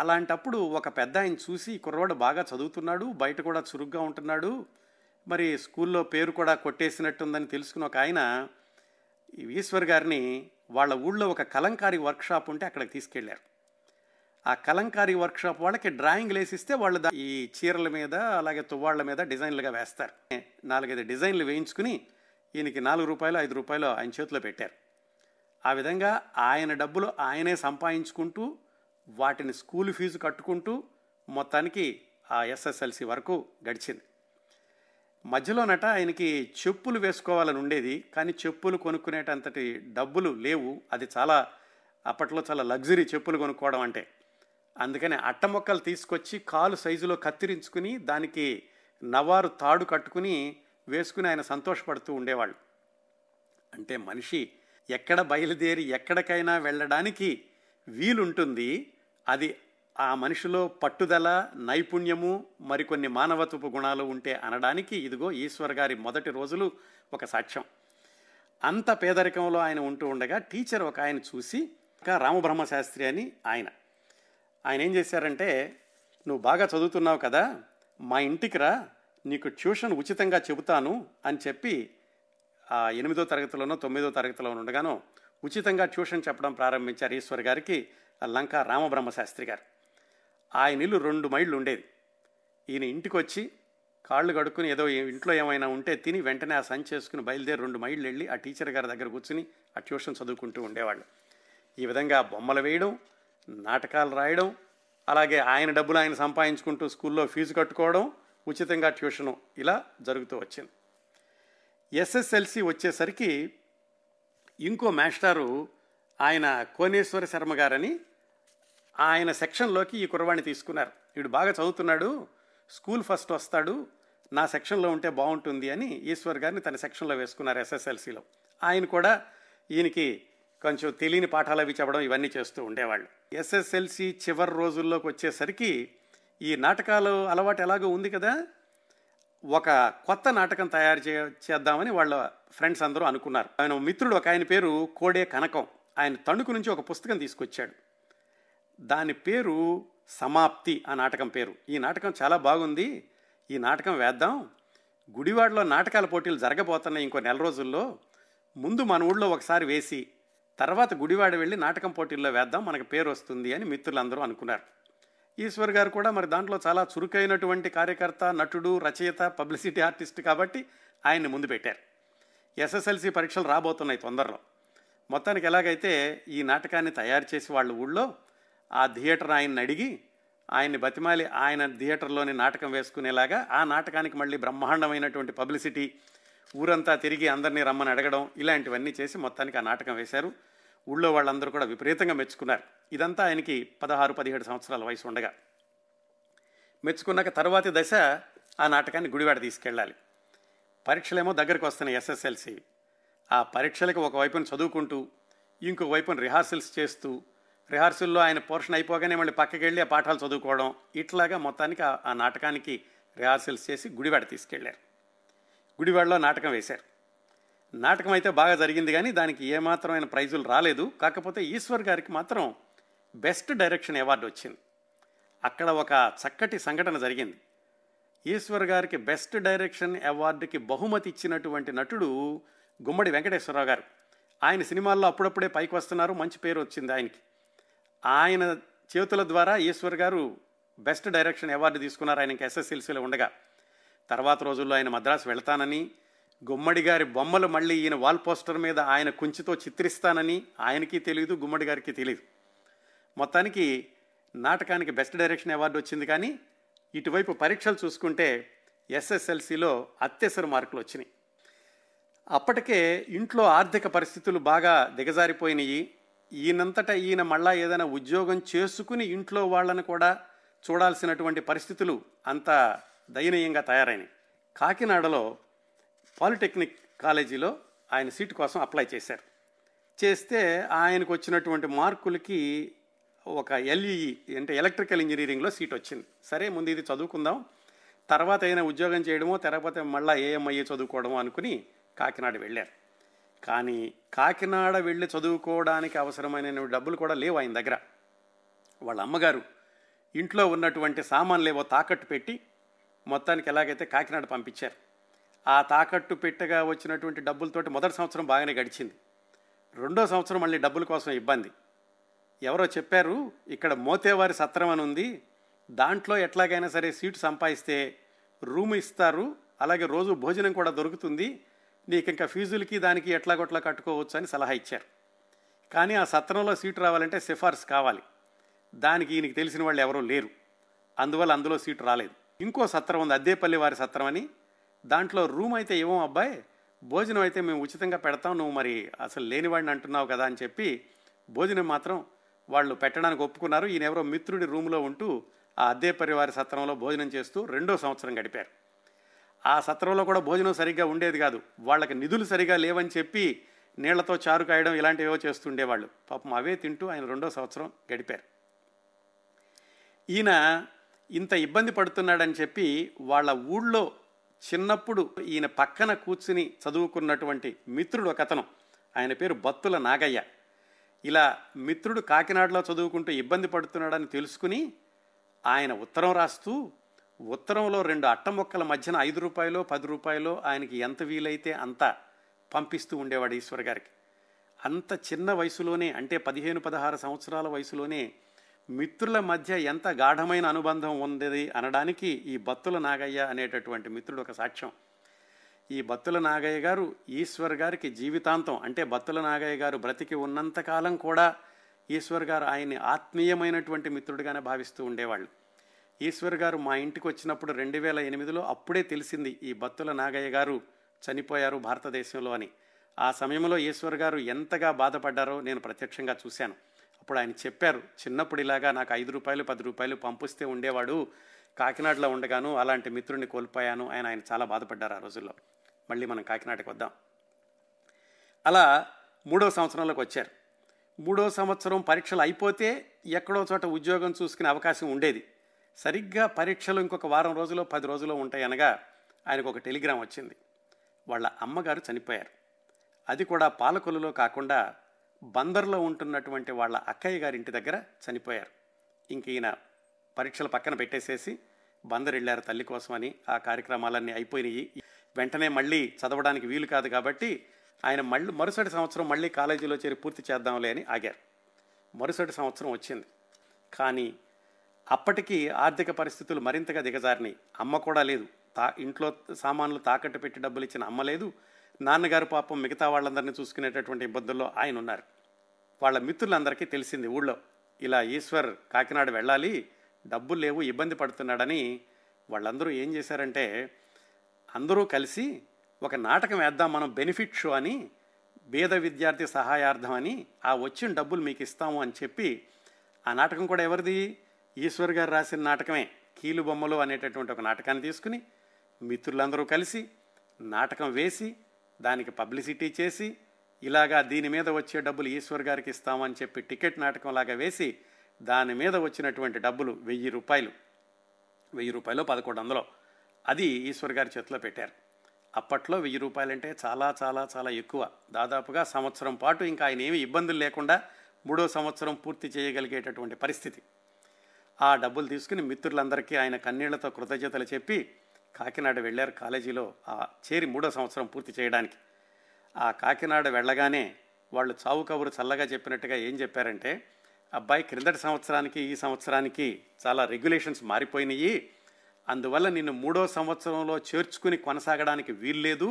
Speaker 1: అలాంటప్పుడు ఒక పెద్ద ఆయన చూసి కుర్రవాడు బాగా చదువుతున్నాడు బయట కూడా చురుగ్గా ఉంటున్నాడు మరి స్కూల్లో పేరు కూడా కొట్టేసినట్టుందని తెలుసుకున్న ఒక ఆయన ఈశ్వర్ గారిని వాళ్ళ ఊళ్ళో ఒక కలంకారీ వర్క్షాప్ ఉంటే అక్కడికి తీసుకెళ్లారు ఆ కలంకారీ వర్క్షాప్ వాళ్ళకి డ్రాయింగ్లు వేసిస్తే వాళ్ళు ఈ చీరల మీద అలాగే తువ్వాళ్ళ మీద డిజైన్లుగా వేస్తారు నాలుగైదు డిజైన్లు వేయించుకుని ఈయనకి నాలుగు రూపాయలు ఐదు రూపాయలు ఆయన చేతిలో పెట్టారు ఆ విధంగా ఆయన డబ్బులు ఆయనే సంపాదించుకుంటూ వాటిని స్కూల్ ఫీజు కట్టుకుంటూ మొత్తానికి ఆ ఎస్ఎస్ఎల్సి వరకు గడిచింది మధ్యలోనట ఆయనకి చెప్పులు వేసుకోవాలని ఉండేది కానీ చెప్పులు కొనుక్కునేటంతటి డబ్బులు లేవు అది చాలా అప్పట్లో చాలా లగ్జరీ చెప్పులు కొనుక్కోవడం అంటే అందుకని అట్ట మొక్కలు తీసుకొచ్చి కాలు సైజులో కత్తిరించుకుని దానికి నవారు తాడు కట్టుకుని వేసుకుని ఆయన సంతోషపడుతూ ఉండేవాళ్ళు అంటే మనిషి ఎక్కడ బయలుదేరి ఎక్కడికైనా వెళ్ళడానికి వీలుంటుంది అది ఆ మనిషిలో పట్టుదల నైపుణ్యము మరికొన్ని మానవత్వపు గుణాలు ఉంటే అనడానికి ఇదిగో ఈశ్వర్ గారి మొదటి రోజులు ఒక సాక్ష్యం అంత పేదరికంలో ఆయన ఉంటూ ఉండగా టీచర్ ఒక ఆయన చూసి రామబ్రహ్మశాస్త్రి అని ఆయన ఆయన ఏం చేశారంటే నువ్వు బాగా చదువుతున్నావు కదా మా ఇంటికి రా నీకు ట్యూషన్ ఉచితంగా చెబుతాను అని చెప్పి ఆ ఎనిమిదో తరగతిలోనో తొమ్మిదో తరగతిలో ఉండగానో ఉచితంగా ట్యూషన్ చెప్పడం ప్రారంభించారు ఈశ్వర్ గారికి లంక రామబ్రహ్మశాస్త్రి గారు ఆయన ఇల్లు రెండు మైళ్ళు ఉండేది ఈయన ఇంటికి వచ్చి కాళ్ళు కడుక్కుని ఏదో ఇంట్లో ఏమైనా ఉంటే తిని వెంటనే ఆ సంచి చేసుకుని బయలుదేరి రెండు మైళ్ళు వెళ్ళి ఆ టీచర్ గారి దగ్గర కూర్చుని ఆ ట్యూషన్ చదువుకుంటూ ఉండేవాళ్ళు ఈ విధంగా బొమ్మలు వేయడం నాటకాలు రాయడం అలాగే ఆయన డబ్బులు ఆయన సంపాదించుకుంటూ స్కూల్లో ఫీజు కట్టుకోవడం ఉచితంగా ట్యూషను ఇలా జరుగుతూ వచ్చింది ఎస్ఎస్ఎల్సి వచ్చేసరికి ఇంకో మాస్టారు ఆయన కోనేశ్వర శర్మ గారని ఆయన సెక్షన్లోకి ఈ కురవాణి తీసుకున్నారు వీడు బాగా చదువుతున్నాడు స్కూల్ ఫస్ట్ వస్తాడు నా సెక్షన్లో ఉంటే బాగుంటుంది అని ఈశ్వర్ గారిని తన సెక్షన్లో వేసుకున్నారు ఎస్ఎస్ఎల్సిలో ఆయన కూడా ఈయనకి కొంచెం తెలియని పాఠాలు అవి చెప్పడం ఇవన్నీ చేస్తూ ఉండేవాళ్ళు ఎస్ఎస్ఎల్సి చివరి రోజుల్లోకి వచ్చేసరికి ఈ నాటకాలు అలవాటు ఎలాగో ఉంది కదా ఒక కొత్త నాటకం తయారు చే చేద్దామని వాళ్ళ ఫ్రెండ్స్ అందరూ అనుకున్నారు ఆయన మిత్రుడు ఒక ఆయన పేరు కోడే కనకం ఆయన తణుకు నుంచి ఒక పుస్తకం తీసుకొచ్చాడు దాని పేరు సమాప్తి ఆ నాటకం పేరు ఈ నాటకం చాలా బాగుంది ఈ నాటకం వేద్దాం గుడివాడలో నాటకాల పోటీలు జరగబోతున్నాయి ఇంకో నెల రోజుల్లో ముందు మన ఊళ్ళో ఒకసారి వేసి తర్వాత గుడివాడ వెళ్ళి నాటకం పోటీల్లో వేద్దాం మనకు పేరు వస్తుంది అని మిత్రులందరూ అనుకున్నారు ఈశ్వర్ గారు కూడా మరి దాంట్లో చాలా చురుకైనటువంటి కార్యకర్త నటుడు రచయిత పబ్లిసిటీ ఆర్టిస్ట్ కాబట్టి ఆయన్ని ముందు పెట్టారు ఎస్ఎస్ఎల్సి పరీక్షలు రాబోతున్నాయి తొందరలో మొత్తానికి ఎలాగైతే ఈ నాటకాన్ని తయారు చేసి వాళ్ళ ఊళ్ళో ఆ థియేటర్ ఆయన్ని అడిగి ఆయన్ని బతిమాలి ఆయన థియేటర్లోని నాటకం వేసుకునేలాగా ఆ నాటకానికి మళ్ళీ బ్రహ్మాండమైనటువంటి పబ్లిసిటీ ఊరంతా తిరిగి అందరినీ రమ్మని అడగడం ఇలాంటివన్నీ చేసి మొత్తానికి ఆ నాటకం వేశారు ఊళ్ళో వాళ్ళందరూ కూడా విపరీతంగా మెచ్చుకున్నారు ఇదంతా ఆయనకి పదహారు పదిహేడు సంవత్సరాల వయసు ఉండగా మెచ్చుకున్నాక తర్వాతి దశ ఆ నాటకాన్ని గుడివాడ తీసుకెళ్ళాలి పరీక్షలేమో దగ్గరకు వస్తున్నాయి ఎస్ఎస్ఎల్సి ఆ పరీక్షలకు ఒకవైపున చదువుకుంటూ ఇంకొక వైపున రిహార్సల్స్ చేస్తూ రిహార్సల్లో ఆయన పోర్షన్ అయిపోగానే మళ్ళీ పక్కకి వెళ్ళి ఆ పాఠాలు చదువుకోవడం ఇట్లాగా మొత్తానికి ఆ నాటకానికి రిహార్సల్స్ చేసి గుడివాడ తీసుకెళ్లారు గుడివాడలో నాటకం వేశారు నాటకం అయితే బాగా జరిగింది కానీ దానికి ఏమాత్రమైన ప్రైజులు రాలేదు కాకపోతే ఈశ్వర్ గారికి మాత్రం బెస్ట్ డైరెక్షన్ అవార్డు వచ్చింది అక్కడ ఒక చక్కటి సంఘటన జరిగింది ఈశ్వర్ గారికి బెస్ట్ డైరెక్షన్ అవార్డుకి బహుమతి ఇచ్చినటువంటి నటుడు గుమ్మడి వెంకటేశ్వరరావు గారు ఆయన సినిమాల్లో అప్పుడప్పుడే పైకి వస్తున్నారు మంచి పేరు వచ్చింది ఆయనకి ఆయన చేతుల ద్వారా ఈశ్వర్ గారు బెస్ట్ డైరెక్షన్ అవార్డు తీసుకున్నారు ఆయనకి ఎస్ఎస్ఎల్సీలో ఉండగా తర్వాత రోజుల్లో ఆయన మద్రాసు వెళ్తానని గుమ్మడి గారి బొమ్మలు మళ్ళీ ఈయన వాల్ పోస్టర్ మీద ఆయన కుంచితో చిత్రిస్తానని ఆయనకి తెలియదు గుమ్మడి గారికి తెలియదు మొత్తానికి నాటకానికి బెస్ట్ డైరెక్షన్ అవార్డు వచ్చింది కానీ ఇటువైపు పరీక్షలు చూసుకుంటే ఎస్ఎస్ఎల్సిలో అత్యవసర మార్కులు వచ్చినాయి అప్పటికే ఇంట్లో ఆర్థిక పరిస్థితులు బాగా దిగజారిపోయినాయి ఈయనంతట ఈయన మళ్ళా ఏదైనా ఉద్యోగం చేసుకుని ఇంట్లో వాళ్ళను కూడా చూడాల్సినటువంటి పరిస్థితులు అంత దయనీయంగా తయారైనాయి కాకినాడలో పాలిటెక్నిక్ కాలేజీలో ఆయన సీటు కోసం అప్లై చేశారు చేస్తే ఆయనకు వచ్చినటువంటి మార్కులకి ఒక ఎల్ఈఈ అంటే ఎలక్ట్రికల్ ఇంజనీరింగ్లో సీట్ వచ్చింది సరే ముందు ఇది చదువుకుందాం తర్వాత అయినా ఉద్యోగం చేయడమో తర్వాత మళ్ళీ ఏఎంఐఏ చదువుకోవడమో అనుకుని కాకినాడ వెళ్ళారు కానీ కాకినాడ వెళ్ళి చదువుకోవడానికి అవసరమైన డబ్బులు కూడా లేవు ఆయన దగ్గర వాళ్ళ అమ్మగారు ఇంట్లో ఉన్నటువంటి సామాన్లేవో తాకట్టు పెట్టి మొత్తానికి ఎలాగైతే కాకినాడ పంపించారు ఆ తాకట్టు పెట్టగా వచ్చినటువంటి డబ్బులతోటి మొదటి సంవత్సరం బాగానే గడిచింది రెండో సంవత్సరం మళ్ళీ డబ్బుల కోసం ఇబ్బంది ఎవరో చెప్పారు ఇక్కడ మోతేవారి సత్రం అని ఉంది దాంట్లో ఎట్లాగైనా సరే సీటు సంపాదిస్తే రూమ్ ఇస్తారు అలాగే రోజు భోజనం కూడా దొరుకుతుంది నీకు ఇంకా ఫీజులకి దానికి ఎట్లాగొట్లా కట్టుకోవచ్చు అని సలహా ఇచ్చారు కానీ ఆ సత్రంలో సీటు రావాలంటే సిఫార్సు కావాలి దానికి ఈయనకి తెలిసిన వాళ్ళు ఎవరూ లేరు అందువల్ల అందులో సీటు రాలేదు ఇంకో సత్రం ఉంది అద్దేపల్లి వారి సత్రం అని దాంట్లో రూమ్ అయితే ఏమో అబ్బాయి భోజనం అయితే మేము ఉచితంగా పెడతాం నువ్వు మరి అసలు లేనివాడిని అంటున్నావు కదా అని చెప్పి భోజనం మాత్రం వాళ్ళు పెట్టడానికి ఒప్పుకున్నారు ఈయన ఎవరో మిత్రుడి రూమ్లో ఉంటూ ఆ అద్దె పరివార సత్రంలో భోజనం చేస్తూ రెండో సంవత్సరం గడిపారు ఆ సత్రంలో కూడా భోజనం సరిగ్గా ఉండేది కాదు వాళ్ళకి నిధులు సరిగా లేవని చెప్పి నీళ్లతో చారు కాయడం ఇలాంటివేవో చేస్తుండేవాళ్ళు పాపం అవే తింటూ ఆయన రెండో సంవత్సరం గడిపారు ఈయన ఇంత ఇబ్బంది పడుతున్నాడని చెప్పి వాళ్ళ ఊళ్ళో చిన్నప్పుడు ఈయన పక్కన కూర్చుని చదువుకున్నటువంటి మిత్రుడు ఒక అతను ఆయన పేరు బత్తుల నాగయ్య ఇలా మిత్రుడు కాకినాడలో చదువుకుంటూ ఇబ్బంది పడుతున్నాడని తెలుసుకుని ఆయన ఉత్తరం రాస్తూ ఉత్తరంలో రెండు అట్ట మొక్కల మధ్యన ఐదు రూపాయలు పది రూపాయలు ఆయనకి ఎంత వీలైతే అంత పంపిస్తూ ఉండేవాడు ఈశ్వర్ గారికి అంత చిన్న వయసులోనే అంటే పదిహేను పదహారు సంవత్సరాల వయసులోనే మిత్రుల మధ్య ఎంత గాఢమైన అనుబంధం ఉంది అనడానికి ఈ బత్తుల నాగయ్య అనేటటువంటి మిత్రుడు ఒక సాక్ష్యం ఈ బత్తుల నాగయ్య గారు ఈశ్వర్ గారికి జీవితాంతం అంటే బత్తుల నాగయ్య గారు బ్రతికి ఉన్నంతకాలం కూడా ఈశ్వర్ గారు ఆయన్ని ఆత్మీయమైనటువంటి మిత్రుడిగానే భావిస్తూ ఉండేవాళ్ళు ఈశ్వర్ గారు మా ఇంటికి వచ్చినప్పుడు రెండు వేల ఎనిమిదిలో అప్పుడే తెలిసింది ఈ బత్తుల నాగయ్య గారు చనిపోయారు భారతదేశంలో అని ఆ సమయంలో ఈశ్వర్ గారు ఎంతగా బాధపడ్డారో నేను ప్రత్యక్షంగా చూశాను అప్పుడు ఆయన చెప్పారు చిన్నప్పుడు ఇలాగా నాకు ఐదు రూపాయలు పది రూపాయలు పంపిస్తే ఉండేవాడు కాకినాడలో ఉండగాను అలాంటి మిత్రుడిని కోల్పోయాను ఆయన ఆయన చాలా బాధపడ్డారు ఆ రోజుల్లో మళ్ళీ మనం కాకినాడకి వద్దాం అలా మూడో సంవత్సరంలోకి వచ్చారు మూడో సంవత్సరం పరీక్షలు అయిపోతే ఎక్కడో చోట ఉద్యోగం చూసుకునే అవకాశం ఉండేది సరిగ్గా పరీక్షలు ఇంకొక వారం రోజులో పది రోజులో ఉంటాయనగా ఆయనకు ఒక టెలిగ్రామ్ వచ్చింది వాళ్ళ అమ్మగారు చనిపోయారు అది కూడా పాలకొలులో కాకుండా బందర్లో ఉంటున్నటువంటి వాళ్ళ అక్కయ్య గారి ఇంటి దగ్గర చనిపోయారు ఇంక ఈయన పరీక్షలు పక్కన పెట్టేసేసి బందర్ వెళ్ళారు తల్లి కోసమని ఆ కార్యక్రమాలన్నీ అయిపోయినాయి వెంటనే మళ్ళీ చదవడానికి వీలు కాదు కాబట్టి ఆయన మళ్ళీ మరుసటి సంవత్సరం మళ్ళీ కాలేజీలో చేరి పూర్తి చేద్దాంలే అని ఆగారు మరుసటి సంవత్సరం వచ్చింది కానీ అప్పటికి ఆర్థిక పరిస్థితులు మరింతగా దిగజారినాయి అమ్మ కూడా లేదు తా ఇంట్లో సామాన్లు తాకట్టు పెట్టి డబ్బులు ఇచ్చిన అమ్మ లేదు నాన్నగారు పాపం మిగతా వాళ్ళందరినీ చూసుకునేటటువంటి ఇబ్బందుల్లో ఆయన ఉన్నారు వాళ్ళ మిత్రులందరికీ తెలిసింది ఊళ్ళో ఇలా ఈశ్వర్ కాకినాడ వెళ్ళాలి డబ్బులు లేవు ఇబ్బంది పడుతున్నాడని వాళ్ళందరూ ఏం చేశారంటే అందరూ కలిసి ఒక నాటకం వేద్దాం మనం బెనిఫిట్ షో అని భేద విద్యార్థి సహాయార్థం అని ఆ వచ్చిన డబ్బులు మీకు ఇస్తాము అని చెప్పి ఆ నాటకం కూడా ఎవరిది ఈశ్వర్ గారు రాసిన నాటకమే కీలు బొమ్మలు అనేటటువంటి ఒక నాటకాన్ని తీసుకుని మిత్రులందరూ కలిసి నాటకం వేసి దానికి పబ్లిసిటీ చేసి ఇలాగా దీని మీద వచ్చే డబ్బులు ఈశ్వర్ గారికి ఇస్తామని చెప్పి టికెట్ నాటకంలాగా వేసి దాని మీద వచ్చినటువంటి డబ్బులు వెయ్యి రూపాయలు వెయ్యి రూపాయలు పదకొండు వందలు అది ఈశ్వర్ గారి చేతిలో పెట్టారు అప్పట్లో వెయ్యి రూపాయలంటే చాలా చాలా చాలా ఎక్కువ దాదాపుగా సంవత్సరం పాటు ఇంకా ఆయన ఏమి ఇబ్బందులు లేకుండా మూడో సంవత్సరం పూర్తి చేయగలిగేటటువంటి పరిస్థితి ఆ డబ్బులు తీసుకుని మిత్రులందరికీ ఆయన కన్నీళ్లతో కృతజ్ఞతలు చెప్పి కాకినాడ వెళ్ళారు కాలేజీలో ఆ చేరి మూడో సంవత్సరం పూర్తి చేయడానికి ఆ కాకినాడ వెళ్ళగానే వాళ్ళు చావు కబురు చల్లగా చెప్పినట్టుగా ఏం చెప్పారంటే అబ్బాయి క్రిందటి సంవత్సరానికి ఈ సంవత్సరానికి చాలా రెగ్యులేషన్స్ మారిపోయినాయి అందువల్ల నిన్ను మూడో సంవత్సరంలో చేర్చుకుని కొనసాగడానికి వీల్లేదు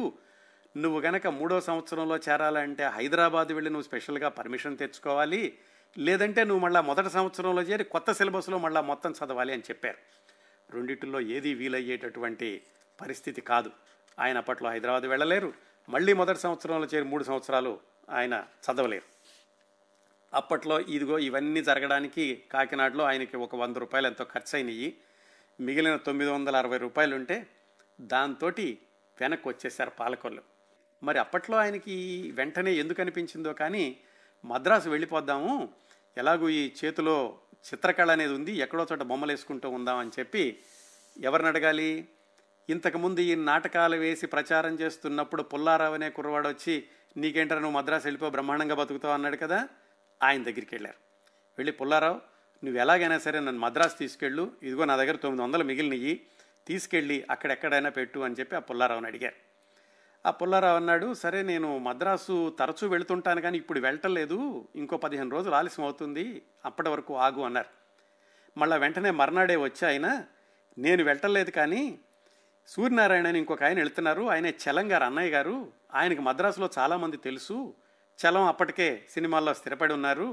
Speaker 1: నువ్వు గనక మూడో సంవత్సరంలో చేరాలంటే హైదరాబాద్ వెళ్ళి నువ్వు స్పెషల్గా పర్మిషన్ తెచ్చుకోవాలి లేదంటే నువ్వు మళ్ళీ మొదటి సంవత్సరంలో చేరి కొత్త సిలబస్లో మళ్ళీ మొత్తం చదవాలి అని చెప్పారు రెండింటిలో ఏదీ వీలయ్యేటటువంటి పరిస్థితి కాదు ఆయన అప్పట్లో హైదరాబాద్ వెళ్ళలేరు మళ్ళీ మొదటి సంవత్సరంలో చేరి మూడు సంవత్సరాలు ఆయన చదవలేరు అప్పట్లో ఇదిగో ఇవన్నీ జరగడానికి కాకినాడలో ఆయనకి ఒక వంద రూపాయలు ఎంతో ఖర్చు అయినాయి మిగిలిన తొమ్మిది వందల అరవై రూపాయలు ఉంటే దాంతో వెనక్కి వచ్చేసారు పాలకొల్లు మరి అప్పట్లో ఆయనకి వెంటనే ఎందుకు అనిపించిందో కానీ మద్రాసు వెళ్ళిపోద్దాము ఎలాగూ ఈ చేతిలో చిత్రకళ అనేది ఉంది ఎక్కడో చోట బొమ్మలు వేసుకుంటూ ఉందామని చెప్పి ఎవరిని అడగాలి ఇంతకుముందు ఈ నాటకాలు వేసి ప్రచారం చేస్తున్నప్పుడు పుల్లారావు అనే కుర్రవాడు వచ్చి నీకేంటారా నువ్వు మద్రాసు వెళ్ళిపో బ్రహ్మాండంగా బతుకుతావు అన్నాడు కదా ఆయన దగ్గరికి వెళ్ళారు వెళ్ళి పుల్లారావు నువ్వు ఎలాగైనా సరే నన్ను మద్రాసు తీసుకెళ్ళు ఇదిగో నా దగ్గర తొమ్మిది వందలు మిగిలినవి తీసుకెళ్ళి అక్కడెక్కడైనా పెట్టు అని చెప్పి ఆ పుల్లారావుని అడిగారు ఆ పుల్లారావు అన్నాడు సరే నేను మద్రాసు తరచూ వెళుతుంటాను కానీ ఇప్పుడు వెళ్ళటలేదు ఇంకో పదిహేను రోజులు ఆలస్యం అవుతుంది అప్పటి వరకు ఆగు అన్నారు మళ్ళీ వెంటనే మర్నాడే వచ్చి ఆయన నేను వెళ్ళలేదు కానీ సూర్యనారాయణ అని ఇంకొక ఆయన వెళుతున్నారు ఆయన చలం గారు అన్నయ్య గారు ఆయనకి మద్రాసులో చాలామంది తెలుసు చలం అప్పటికే సినిమాల్లో స్థిరపడి ఉన్నారు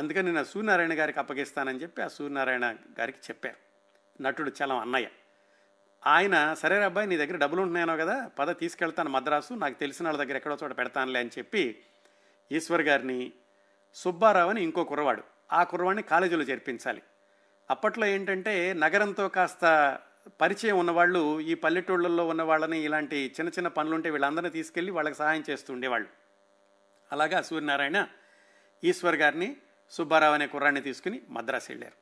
Speaker 1: అందుకని నేను సూర్యనారాయణ గారికి అప్పగిస్తానని చెప్పి ఆ సూర్యనారాయణ గారికి చెప్పారు నటుడు చలం అన్నయ్య ఆయన సరే అబ్బాయి నీ దగ్గర డబ్బులు ఉంటున్నాయనో కదా పద తీసుకెళ్తాను మద్రాసు నాకు తెలిసిన వాళ్ళ దగ్గర ఎక్కడో చోట పెడతానులే అని చెప్పి ఈశ్వర్ గారిని సుబ్బారావు అని ఇంకో కుర్రవాడు ఆ కుర్రవాడిని కాలేజీలో చేర్పించాలి అప్పట్లో ఏంటంటే నగరంతో కాస్త పరిచయం ఉన్నవాళ్ళు ఈ పల్లెటూళ్ళల్లో ఉన్న వాళ్ళని ఇలాంటి చిన్న చిన్న పనులుంటే వీళ్ళందరినీ తీసుకెళ్ళి వాళ్ళకి సహాయం చేస్తూ ఉండేవాళ్ళు అలాగా సూర్యనారాయణ ఈశ్వర్ గారిని సుబ్బారావు అనే కుర్రాన్ని తీసుకుని మద్రాసు వెళ్ళారు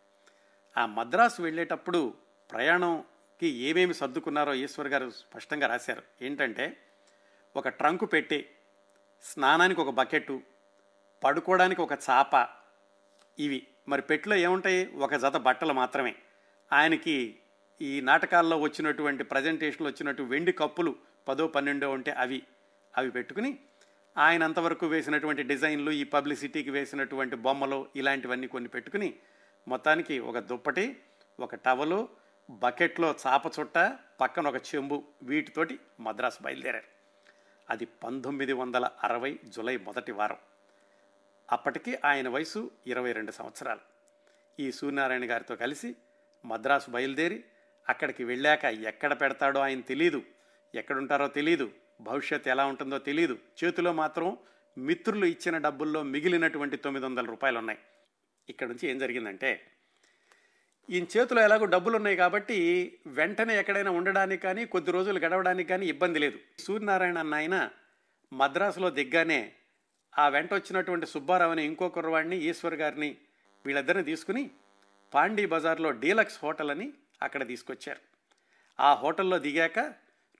Speaker 1: ఆ మద్రాసు వెళ్ళేటప్పుడు ప్రయాణం కి ఏమేమి సర్దుకున్నారో ఈశ్వర్ గారు స్పష్టంగా రాశారు ఏంటంటే ఒక ట్రంకు పెట్టి స్నానానికి ఒక బకెట్టు పడుకోవడానికి ఒక చాప ఇవి మరి పెట్టులో ఏముంటాయి ఒక జత బట్టలు మాత్రమే ఆయనకి ఈ నాటకాల్లో వచ్చినటువంటి ప్రజెంటేషన్లో వచ్చినట్టు వెండి కప్పులు పదో పన్నెండో ఉంటే అవి అవి పెట్టుకుని ఆయన అంతవరకు వేసినటువంటి డిజైన్లు ఈ పబ్లిసిటీకి వేసినటువంటి బొమ్మలు ఇలాంటివన్నీ కొన్ని పెట్టుకుని మొత్తానికి ఒక దుప్పటి ఒక టవలు బకెట్లో చాప చుట్ట పక్కన ఒక చెంబు వీటితోటి మద్రాసు బయలుదేరారు అది పంతొమ్మిది వందల అరవై జులై మొదటి వారం అప్పటికి ఆయన వయసు ఇరవై రెండు సంవత్సరాలు ఈ సూర్యనారాయణ గారితో కలిసి మద్రాసు బయలుదేరి అక్కడికి వెళ్ళాక ఎక్కడ పెడతాడో ఆయన తెలీదు ఎక్కడుంటారో తెలీదు భవిష్యత్ ఎలా ఉంటుందో తెలీదు చేతిలో మాత్రం మిత్రులు ఇచ్చిన డబ్బుల్లో మిగిలినటువంటి తొమ్మిది వందల రూపాయలు ఉన్నాయి ఇక్కడ నుంచి ఏం జరిగిందంటే ఈయన చేతిలో ఎలాగో డబ్బులు ఉన్నాయి కాబట్టి వెంటనే ఎక్కడైనా ఉండడానికి కానీ కొద్ది రోజులు గడవడానికి కానీ ఇబ్బంది లేదు సూర్యనారాయణ అన్న ఆయన మద్రాసులో దిగ్గానే ఆ వెంట వచ్చినటువంటి సుబ్బారావు ఇంకో ఇంకొకరువాడిని ఈశ్వర్ గారిని వీళ్ళిద్దరిని తీసుకుని పాండీ బజార్లో డీలక్స్ హోటల్ అని అక్కడ తీసుకొచ్చారు ఆ హోటల్లో దిగాక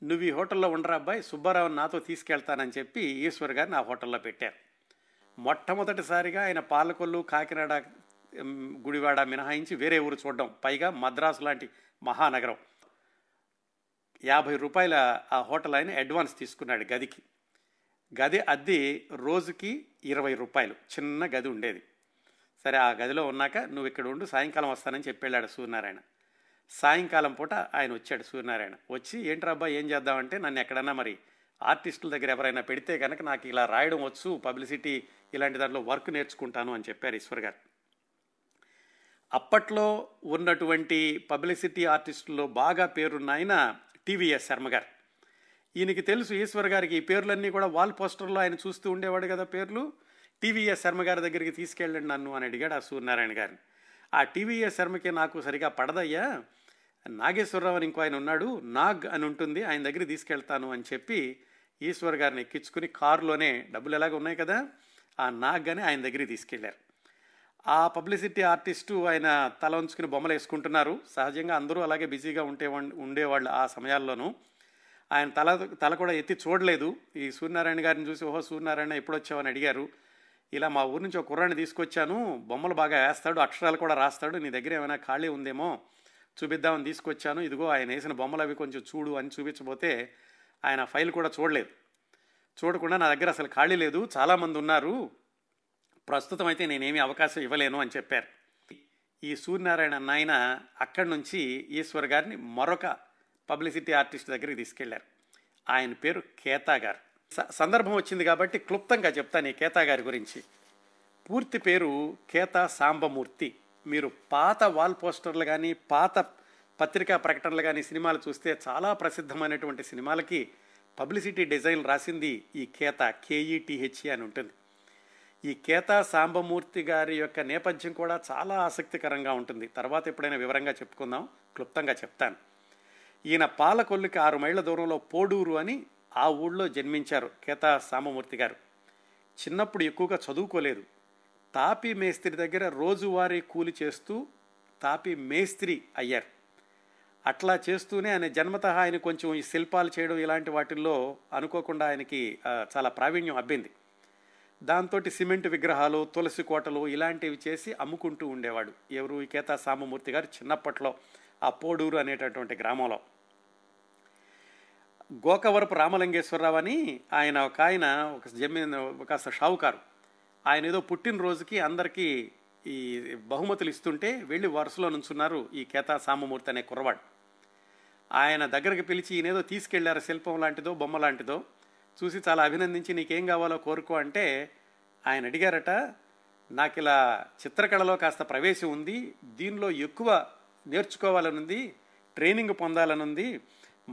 Speaker 1: నువ్వు ఈ హోటల్లో ఉండరా అబ్బాయి సుబ్బారావుని నాతో తీసుకెళ్తానని చెప్పి ఈశ్వర్ గారిని ఆ హోటల్లో పెట్టారు మొట్టమొదటిసారిగా ఆయన పాలకొల్లు కాకినాడ గుడివాడ మినహాయించి వేరే ఊరు చూడడం పైగా మద్రాసు లాంటి మహానగరం యాభై రూపాయల ఆ హోటల్ ఆయన అడ్వాన్స్ తీసుకున్నాడు గదికి గది అద్దె రోజుకి ఇరవై రూపాయలు చిన్న గది ఉండేది సరే ఆ గదిలో ఉన్నాక నువ్వు ఇక్కడ ఉండు సాయంకాలం వస్తానని చెప్పి వెళ్ళాడు సూర్యనారాయణ సాయంకాలం పూట ఆయన వచ్చాడు సూర్యనారాయణ వచ్చి ఏంట్రా ఏం చేద్దామంటే నన్ను ఎక్కడన్నా మరి ఆర్టిస్టుల దగ్గర ఎవరైనా పెడితే కనుక నాకు ఇలా రాయడం వచ్చు పబ్లిసిటీ ఇలాంటి దాంట్లో వర్క్ నేర్చుకుంటాను అని చెప్పారు ఈశ్వర్ గారు అప్పట్లో ఉన్నటువంటి పబ్లిసిటీ ఆర్టిస్టుల్లో బాగా పేరున్న ఆయన టీవీఎస్ శర్మ గారు ఈయనకి తెలుసు ఈశ్వర్ గారికి ఈ పేర్లన్నీ కూడా వాల్ పోస్టర్లో ఆయన చూస్తూ ఉండేవాడు కదా పేర్లు టీవీఎస్ శర్మ గారి దగ్గరికి తీసుకెళ్ళండి నన్ను అని అడిగాడు ఆ సూర్యనారాయణ గారిని ఆ టీవీఎస్ శర్మకి నాకు సరిగా పడదయ్యా నాగేశ్వరరావు అని ఇంకో ఆయన ఉన్నాడు నాగ్ అని ఉంటుంది ఆయన దగ్గర తీసుకెళ్తాను అని చెప్పి ఈశ్వర్ గారిని ఎక్కించుకుని కారులోనే డబ్బులు ఎలాగ ఉన్నాయి కదా ఆ నాగ్ అని ఆయన దగ్గరికి తీసుకెళ్లారు ఆ పబ్లిసిటీ ఆర్టిస్టు ఆయన తల ఉంచుకుని బొమ్మలు వేసుకుంటున్నారు సహజంగా అందరూ అలాగే బిజీగా ఉంటే ఉండేవాళ్ళు ఆ సమయాల్లోనూ ఆయన తల తల కూడా ఎత్తి చూడలేదు ఈ సూర్యనారాయణ గారిని చూసి ఓహో సూర్యనారాయణ వచ్చావని అడిగారు ఇలా మా ఊరి నుంచి ఒక కుర్రాన్ని తీసుకొచ్చాను బొమ్మలు బాగా వేస్తాడు అక్షరాలు కూడా రాస్తాడు నీ దగ్గర ఏమైనా ఖాళీ ఉందేమో చూపిద్దామని తీసుకొచ్చాను ఇదిగో ఆయన వేసిన బొమ్మలు అవి కొంచెం చూడు అని చూపించబోతే ఆయన ఫైల్ కూడా చూడలేదు చూడకుండా నా దగ్గర అసలు ఖాళీ లేదు చాలామంది ఉన్నారు ప్రస్తుతం అయితే నేనేమి అవకాశం ఇవ్వలేను అని చెప్పారు ఈ సూర్యనారాయణ నాయన అక్కడి నుంచి ఈశ్వర్ గారిని మరొక పబ్లిసిటీ ఆర్టిస్ట్ దగ్గరికి తీసుకెళ్లారు ఆయన పేరు కేతా గారు సందర్భం వచ్చింది కాబట్టి క్లుప్తంగా చెప్తాను ఈ కేతా గారి గురించి పూర్తి పేరు కేతా సాంబమూర్తి మీరు పాత వాల్ పోస్టర్లు కానీ పాత పత్రికా ప్రకటనలు కానీ సినిమాలు చూస్తే చాలా ప్రసిద్ధమైనటువంటి సినిమాలకి పబ్లిసిటీ డిజైన్ రాసింది ఈ కేత కేఈటిహెచ్ఈ అని ఉంటుంది ఈ కేతా సాంబమూర్తి గారి యొక్క నేపథ్యం కూడా చాలా ఆసక్తికరంగా ఉంటుంది తర్వాత ఎప్పుడైనా వివరంగా చెప్పుకుందాం క్లుప్తంగా చెప్తాను ఈయన పాలకొల్లుకి ఆరు మైళ్ళ దూరంలో పోడూరు అని ఆ ఊళ్ళో జన్మించారు కేతా సాంబమూర్తి గారు చిన్నప్పుడు ఎక్కువగా చదువుకోలేదు తాపి మేస్త్రి దగ్గర రోజువారీ కూలి చేస్తూ తాపి మేస్త్రి అయ్యారు అట్లా చేస్తూనే ఆయన జన్మత ఆయన కొంచెం ఈ శిల్పాలు చేయడం ఇలాంటి వాటిల్లో అనుకోకుండా ఆయనకి చాలా ప్రావీణ్యం అబ్బింది దాంతో సిమెంట్ విగ్రహాలు తులసి కోటలు ఇలాంటివి చేసి అమ్ముకుంటూ ఉండేవాడు ఎవరు కేతా సామమూర్తి గారు చిన్నప్పట్లో ఆ పోడూరు అనేటటువంటి గ్రామంలో గోకవరపు రామలింగేశ్వరరావు అని ఆయన ఒక ఆయన ఒక జమీన్ ఒక షావుకారు ఆయన ఏదో పుట్టినరోజుకి అందరికీ ఈ బహుమతులు ఇస్తుంటే వెళ్ళి వరుసలో నుంచున్నారు ఈ కేతా సామమూర్తి అనే కుర్రవాడు ఆయన దగ్గరికి పిలిచి ఈయనేదో తీసుకెళ్లారు శిల్పం లాంటిదో బొమ్మ లాంటిదో చూసి చాలా అభినందించి నీకేం కావాలో కోరుకో అంటే ఆయన అడిగారట నాకు ఇలా చిత్రకళలో కాస్త ప్రవేశం ఉంది దీనిలో ఎక్కువ నేర్చుకోవాలనుంది ట్రైనింగ్ పొందాలనుంది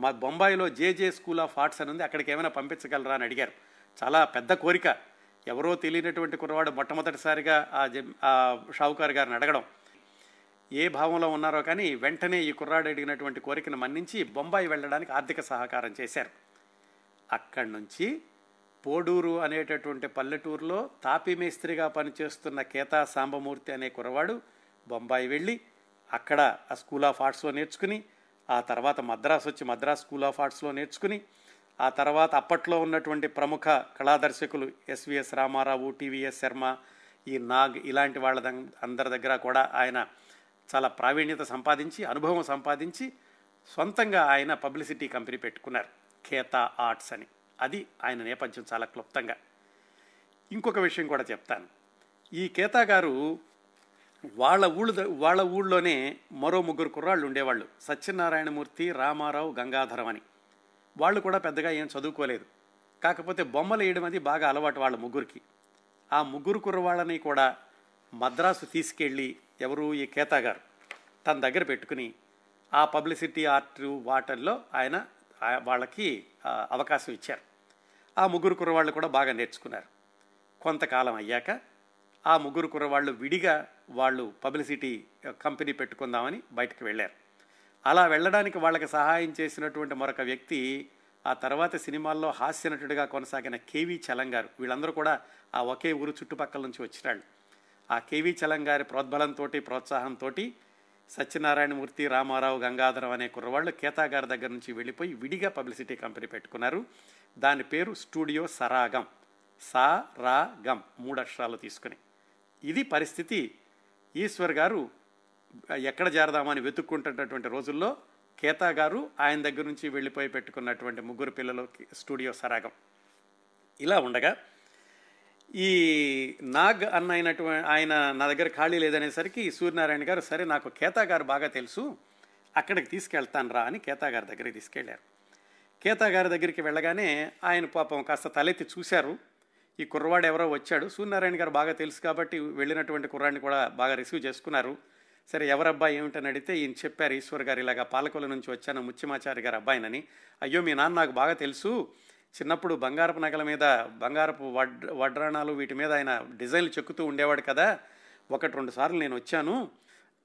Speaker 1: మా బొంబాయిలో జేజే స్కూల్ ఆఫ్ ఆర్ట్స్ అని ఉంది అక్కడికి ఏమైనా పంపించగలరా అని అడిగారు చాలా పెద్ద కోరిక ఎవరో తెలియనటువంటి కుర్రవాడు మొట్టమొదటిసారిగా ఆ షావుకారు గారిని అడగడం ఏ భావంలో ఉన్నారో కానీ వెంటనే ఈ కుర్రాడు అడిగినటువంటి కోరికను మన్నించి బొంబాయి వెళ్ళడానికి ఆర్థిక సహకారం చేశారు అక్కడి నుంచి పోడూరు అనేటటువంటి పల్లెటూరులో తాపి మేస్త్రిగా పనిచేస్తున్న కేతా సాంబమూర్తి అనే కురవాడు బొంబాయి వెళ్ళి అక్కడ ఆ స్కూల్ ఆఫ్ ఆర్ట్స్లో నేర్చుకుని ఆ తర్వాత మద్రాస్ వచ్చి మద్రాస్ స్కూల్ ఆఫ్ ఆర్ట్స్లో నేర్చుకుని ఆ తర్వాత అప్పట్లో ఉన్నటువంటి ప్రముఖ కళాదర్శకులు ఎస్విఎస్ రామారావు టీవీఎస్ శర్మ ఈ నాగ్ ఇలాంటి వాళ్ళ అందరి దగ్గర కూడా ఆయన చాలా ప్రావీణ్యత సంపాదించి అనుభవం సంపాదించి సొంతంగా ఆయన పబ్లిసిటీ కంపెనీ పెట్టుకున్నారు ఖేతా ఆర్ట్స్ అని అది ఆయన నేపథ్యం చాలా క్లుప్తంగా ఇంకొక విషయం కూడా చెప్తాను ఈ కేతా గారు వాళ్ళ ఊళ్ళ వాళ్ళ ఊళ్ళోనే మరో ముగ్గురు కుర్రాళ్ళు ఉండేవాళ్ళు సత్యనారాయణమూర్తి రామారావు గంగాధరం అని వాళ్ళు కూడా పెద్దగా ఏం చదువుకోలేదు కాకపోతే బొమ్మలు వేయడం అది బాగా అలవాటు వాళ్ళ ముగ్గురికి ఆ ముగ్గురు కుర్రవాళ్ళని కూడా మద్రాసు తీసుకెళ్ళి ఎవరు ఈ కేతా గారు తన దగ్గర పెట్టుకుని ఆ పబ్లిసిటీ ఆర్ట్ వాటర్లో ఆయన వాళ్ళకి అవకాశం ఇచ్చారు ఆ ముగ్గురు కుర్రవాళ్ళు కూడా బాగా నేర్చుకున్నారు కొంతకాలం అయ్యాక ఆ ముగ్గురు కుర్రవాళ్ళు విడిగా వాళ్ళు పబ్లిసిటీ కంపెనీ పెట్టుకుందామని బయటకు వెళ్ళారు అలా వెళ్ళడానికి వాళ్ళకి సహాయం చేసినటువంటి మరొక వ్యక్తి ఆ తర్వాత సినిమాల్లో హాస్య నటుడిగా కొనసాగిన కేవీ చలంగారు వీళ్ళందరూ కూడా ఆ ఒకే ఊరు చుట్టుపక్కల నుంచి వచ్చినాళ్ళు ఆ కేవీ చలంగారి ప్రోద్బలంతో ప్రోత్సాహంతో సత్యనారాయణమూర్తి రామారావు గంగాధరం అనే కుర్రవాళ్ళు కేతాగారి దగ్గర నుంచి వెళ్ళిపోయి విడిగా పబ్లిసిటీ కంపెనీ పెట్టుకున్నారు దాని పేరు స్టూడియో సరాగం సా రా గం మూడు అక్షరాలు తీసుకుని ఇది పరిస్థితి ఈశ్వర్ గారు ఎక్కడ చేరదామని వెతుక్కుంటున్నటువంటి రోజుల్లో కేతా గారు ఆయన దగ్గర నుంచి వెళ్ళిపోయి పెట్టుకున్నటువంటి ముగ్గురు పిల్లలు స్టూడియో సరాగం ఇలా ఉండగా ఈ నాగ్ అన్న అయినటువంటి ఆయన నా దగ్గర ఖాళీ లేదనేసరికి సూర్యనారాయణ గారు సరే నాకు కేతా గారు బాగా తెలుసు అక్కడికి తీసుకెళ్తాను రా అని కేతా గారి దగ్గరికి తీసుకెళ్లారు కేతా గారి దగ్గరికి వెళ్ళగానే ఆయన పాపం కాస్త తలెత్తి చూశారు ఈ కుర్రవాడు ఎవరో వచ్చాడు సూర్యనారాయణ గారు బాగా తెలుసు కాబట్టి వెళ్ళినటువంటి కుర్రాన్ని కూడా బాగా రిసీవ్ చేసుకున్నారు సరే ఎవరబ్బాయి ఏమిటని అడిగితే ఈయన చెప్పారు ఈశ్వర్ గారు ఇలాగా పాలకొల నుంచి వచ్చాను ముచ్చిమాచారి గారు అబ్బాయినని అయ్యో మీ నాన్న నాకు బాగా తెలుసు చిన్నప్పుడు బంగారపు నగల మీద బంగారపు వడ్ వడ్రాణాలు వీటి మీద ఆయన డిజైన్లు చెక్కుతూ ఉండేవాడు కదా ఒకటి రెండు సార్లు నేను వచ్చాను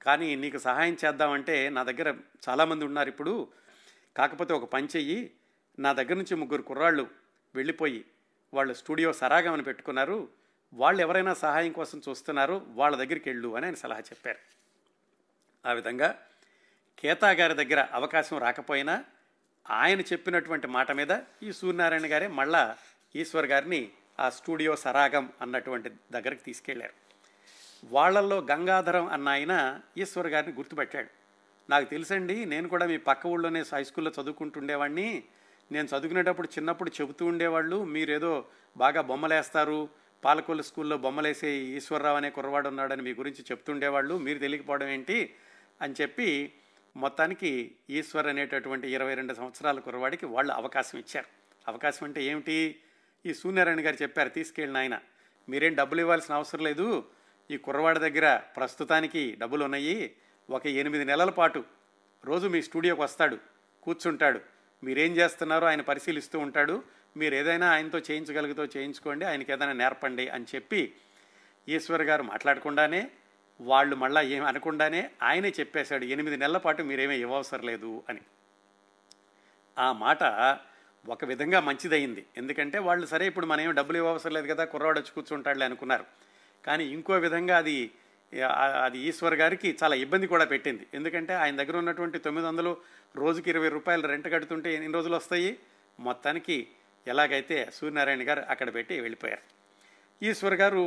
Speaker 1: కానీ నీకు సహాయం చేద్దామంటే నా దగ్గర చాలామంది ఉన్నారు ఇప్పుడు కాకపోతే ఒక పని చెయ్యి నా దగ్గర నుంచి ముగ్గురు కుర్రాళ్ళు వెళ్ళిపోయి వాళ్ళు స్టూడియో సరాగమని పెట్టుకున్నారు వాళ్ళు ఎవరైనా సహాయం కోసం చూస్తున్నారు వాళ్ళ దగ్గరికి వెళ్ళు అని ఆయన సలహా చెప్పారు ఆ విధంగా కేతా గారి దగ్గర అవకాశం రాకపోయినా ఆయన చెప్పినటువంటి మాట మీద ఈ సూర్యనారాయణ గారే మళ్ళా ఈశ్వర్ గారిని ఆ స్టూడియో సరాగం అన్నటువంటి దగ్గరికి తీసుకెళ్లారు వాళ్ళల్లో గంగాధరం అన్న ఆయన ఈశ్వర్ గారిని గుర్తుపెట్టాడు నాకు తెలుసండి నేను కూడా మీ పక్క ఊళ్ళోనే హై స్కూల్లో చదువుకుంటుండేవాడిని నేను చదువుకునేటప్పుడు చిన్నప్పుడు చెబుతూ ఉండేవాళ్ళు మీరేదో బాగా బొమ్మలేస్తారు పాలకొల్లు స్కూల్లో బొమ్మలేసే ఈశ్వరరావు అనే కుర్రవాడు ఉన్నాడని మీ గురించి చెప్తుండేవాళ్ళు మీరు తెలియకపోవడం ఏంటి అని చెప్పి మొత్తానికి ఈశ్వర్ అనేటటువంటి ఇరవై రెండు సంవత్సరాల కుర్రవాడికి వాళ్ళు అవకాశం ఇచ్చారు అవకాశం అంటే ఏమిటి ఈ సూర్యనారాయణ గారు చెప్పారు తీసుకెళ్ళిన ఆయన మీరేం డబ్బులు ఇవ్వాల్సిన అవసరం లేదు ఈ కుర్రవాడి దగ్గర ప్రస్తుతానికి డబ్బులు ఉన్నాయి ఒక ఎనిమిది నెలల పాటు రోజు మీ స్టూడియోకి వస్తాడు కూర్చుంటాడు మీరేం చేస్తున్నారో ఆయన పరిశీలిస్తూ ఉంటాడు మీరు ఏదైనా ఆయనతో చేయించగలిగితే చేయించుకోండి ఆయనకి ఏదైనా నేర్పండి అని చెప్పి ఈశ్వర్ గారు మాట్లాడకుండానే వాళ్ళు మళ్ళీ ఏమి అనకుండానే ఆయనే చెప్పేశాడు ఎనిమిది నెలల పాటు మీరేమీ ఇవ్వవసరం లేదు అని ఆ మాట ఒక విధంగా మంచిదైంది ఎందుకంటే వాళ్ళు సరే ఇప్పుడు మనం ఏమి డబ్బులు ఇవ్వవసరం లేదు కదా కుర్రవాడు వచ్చి కూర్చుంటాడులే అనుకున్నారు కానీ ఇంకో విధంగా అది అది ఈశ్వర్ గారికి చాలా ఇబ్బంది కూడా పెట్టింది ఎందుకంటే ఆయన దగ్గర ఉన్నటువంటి తొమ్మిది వందలు రోజుకి ఇరవై రూపాయలు రెంట్ కడుతుంటే ఎన్ని రోజులు వస్తాయి మొత్తానికి ఎలాగైతే సూర్యనారాయణ గారు అక్కడ పెట్టి వెళ్ళిపోయారు ఈశ్వర్ గారు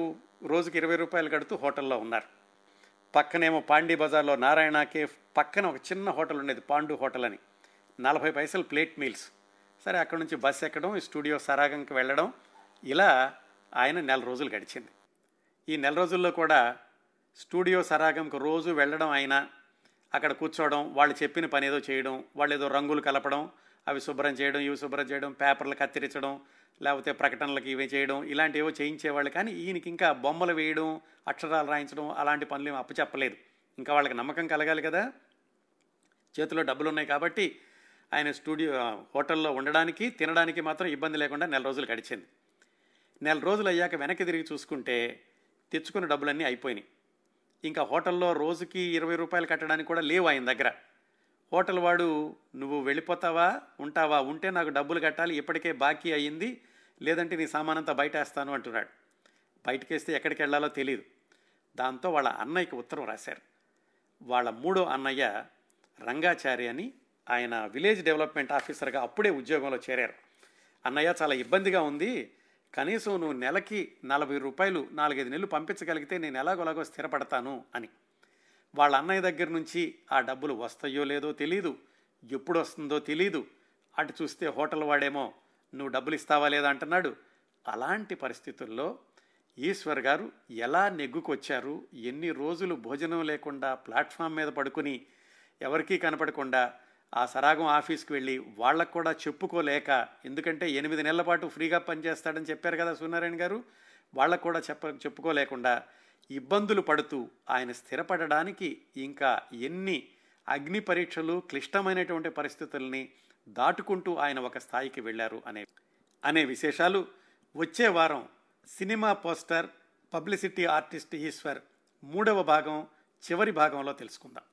Speaker 1: రోజుకి ఇరవై రూపాయలు కడుతూ హోటల్లో ఉన్నారు పక్కనేమో పాండీ బజార్లో నారాయణకి పక్కన ఒక చిన్న హోటల్ ఉండేది పాండు హోటల్ అని నలభై పైసలు ప్లేట్ మీల్స్ సరే అక్కడ నుంచి బస్ ఎక్కడం స్టూడియో సరాగంకి వెళ్ళడం ఇలా ఆయన నెల రోజులు గడిచింది ఈ నెల రోజుల్లో కూడా స్టూడియో సరాగంకు రోజు వెళ్ళడం అయినా అక్కడ కూర్చోవడం వాళ్ళు చెప్పిన పని ఏదో చేయడం వాళ్ళు ఏదో రంగులు కలపడం అవి శుభ్రం చేయడం ఇవి శుభ్రం చేయడం పేపర్లు కత్తిరించడం లేకపోతే ప్రకటనలకు ఇవి చేయడం ఇలాంటివేవో చేయించేవాళ్ళు కానీ ఈయనకి ఇంకా బొమ్మలు వేయడం అక్షరాలు రాయించడం అలాంటి పనులు ఏమి అప్పచెప్పలేదు ఇంకా వాళ్ళకి నమ్మకం కలగాలి కదా చేతిలో డబ్బులు ఉన్నాయి కాబట్టి ఆయన స్టూడియో హోటల్లో ఉండడానికి తినడానికి మాత్రం ఇబ్బంది లేకుండా నెల రోజులు గడిచింది నెల రోజులు అయ్యాక వెనక్కి తిరిగి చూసుకుంటే తెచ్చుకున్న డబ్బులన్నీ అయిపోయినాయి ఇంకా హోటల్లో రోజుకి ఇరవై రూపాయలు కట్టడానికి కూడా లేవు ఆయన దగ్గర హోటల్ వాడు నువ్వు వెళ్ళిపోతావా ఉంటావా ఉంటే నాకు డబ్బులు కట్టాలి ఇప్పటికే బాకీ అయ్యింది లేదంటే నీ సామానంతా బయటేస్తాను అంటున్నాడు వేస్తే ఎక్కడికి వెళ్ళాలో తెలియదు దాంతో వాళ్ళ అన్నయ్యకి ఉత్తరం రాశారు వాళ్ళ మూడో అన్నయ్య రంగాచారి అని ఆయన విలేజ్ డెవలప్మెంట్ ఆఫీసర్గా అప్పుడే ఉద్యోగంలో చేరారు అన్నయ్య చాలా ఇబ్బందిగా ఉంది కనీసం నువ్వు నెలకి నలభై రూపాయలు నాలుగైదు నెలలు పంపించగలిగితే నేను ఎలాగోలాగో స్థిరపడతాను అని వాళ్ళ అన్నయ్య దగ్గర నుంచి ఆ డబ్బులు వస్తాయో లేదో తెలీదు ఎప్పుడు వస్తుందో తెలీదు అటు చూస్తే హోటల్ వాడేమో నువ్వు డబ్బులు ఇస్తావా లేదా అంటున్నాడు అలాంటి పరిస్థితుల్లో ఈశ్వర్ గారు ఎలా నెగ్గుకొచ్చారు ఎన్ని రోజులు భోజనం లేకుండా ప్లాట్ఫామ్ మీద పడుకుని ఎవరికీ కనపడకుండా ఆ సరాగం ఆఫీస్కి వెళ్ళి వాళ్ళకు కూడా చెప్పుకోలేక ఎందుకంటే ఎనిమిది నెలల పాటు ఫ్రీగా పనిచేస్తాడని చెప్పారు కదా సూర్యనారాయణ గారు వాళ్ళకు కూడా చెప్ప చెప్పుకోలేకుండా ఇబ్బందులు పడుతూ ఆయన స్థిరపడడానికి ఇంకా ఎన్ని అగ్ని పరీక్షలు క్లిష్టమైనటువంటి పరిస్థితుల్ని దాటుకుంటూ ఆయన ఒక స్థాయికి వెళ్ళారు అనే అనే విశేషాలు వచ్చే వారం cinema poster publicity artist Eshwar మూడవ భాగం చివరి భాగంలో తెలుసుకుందాం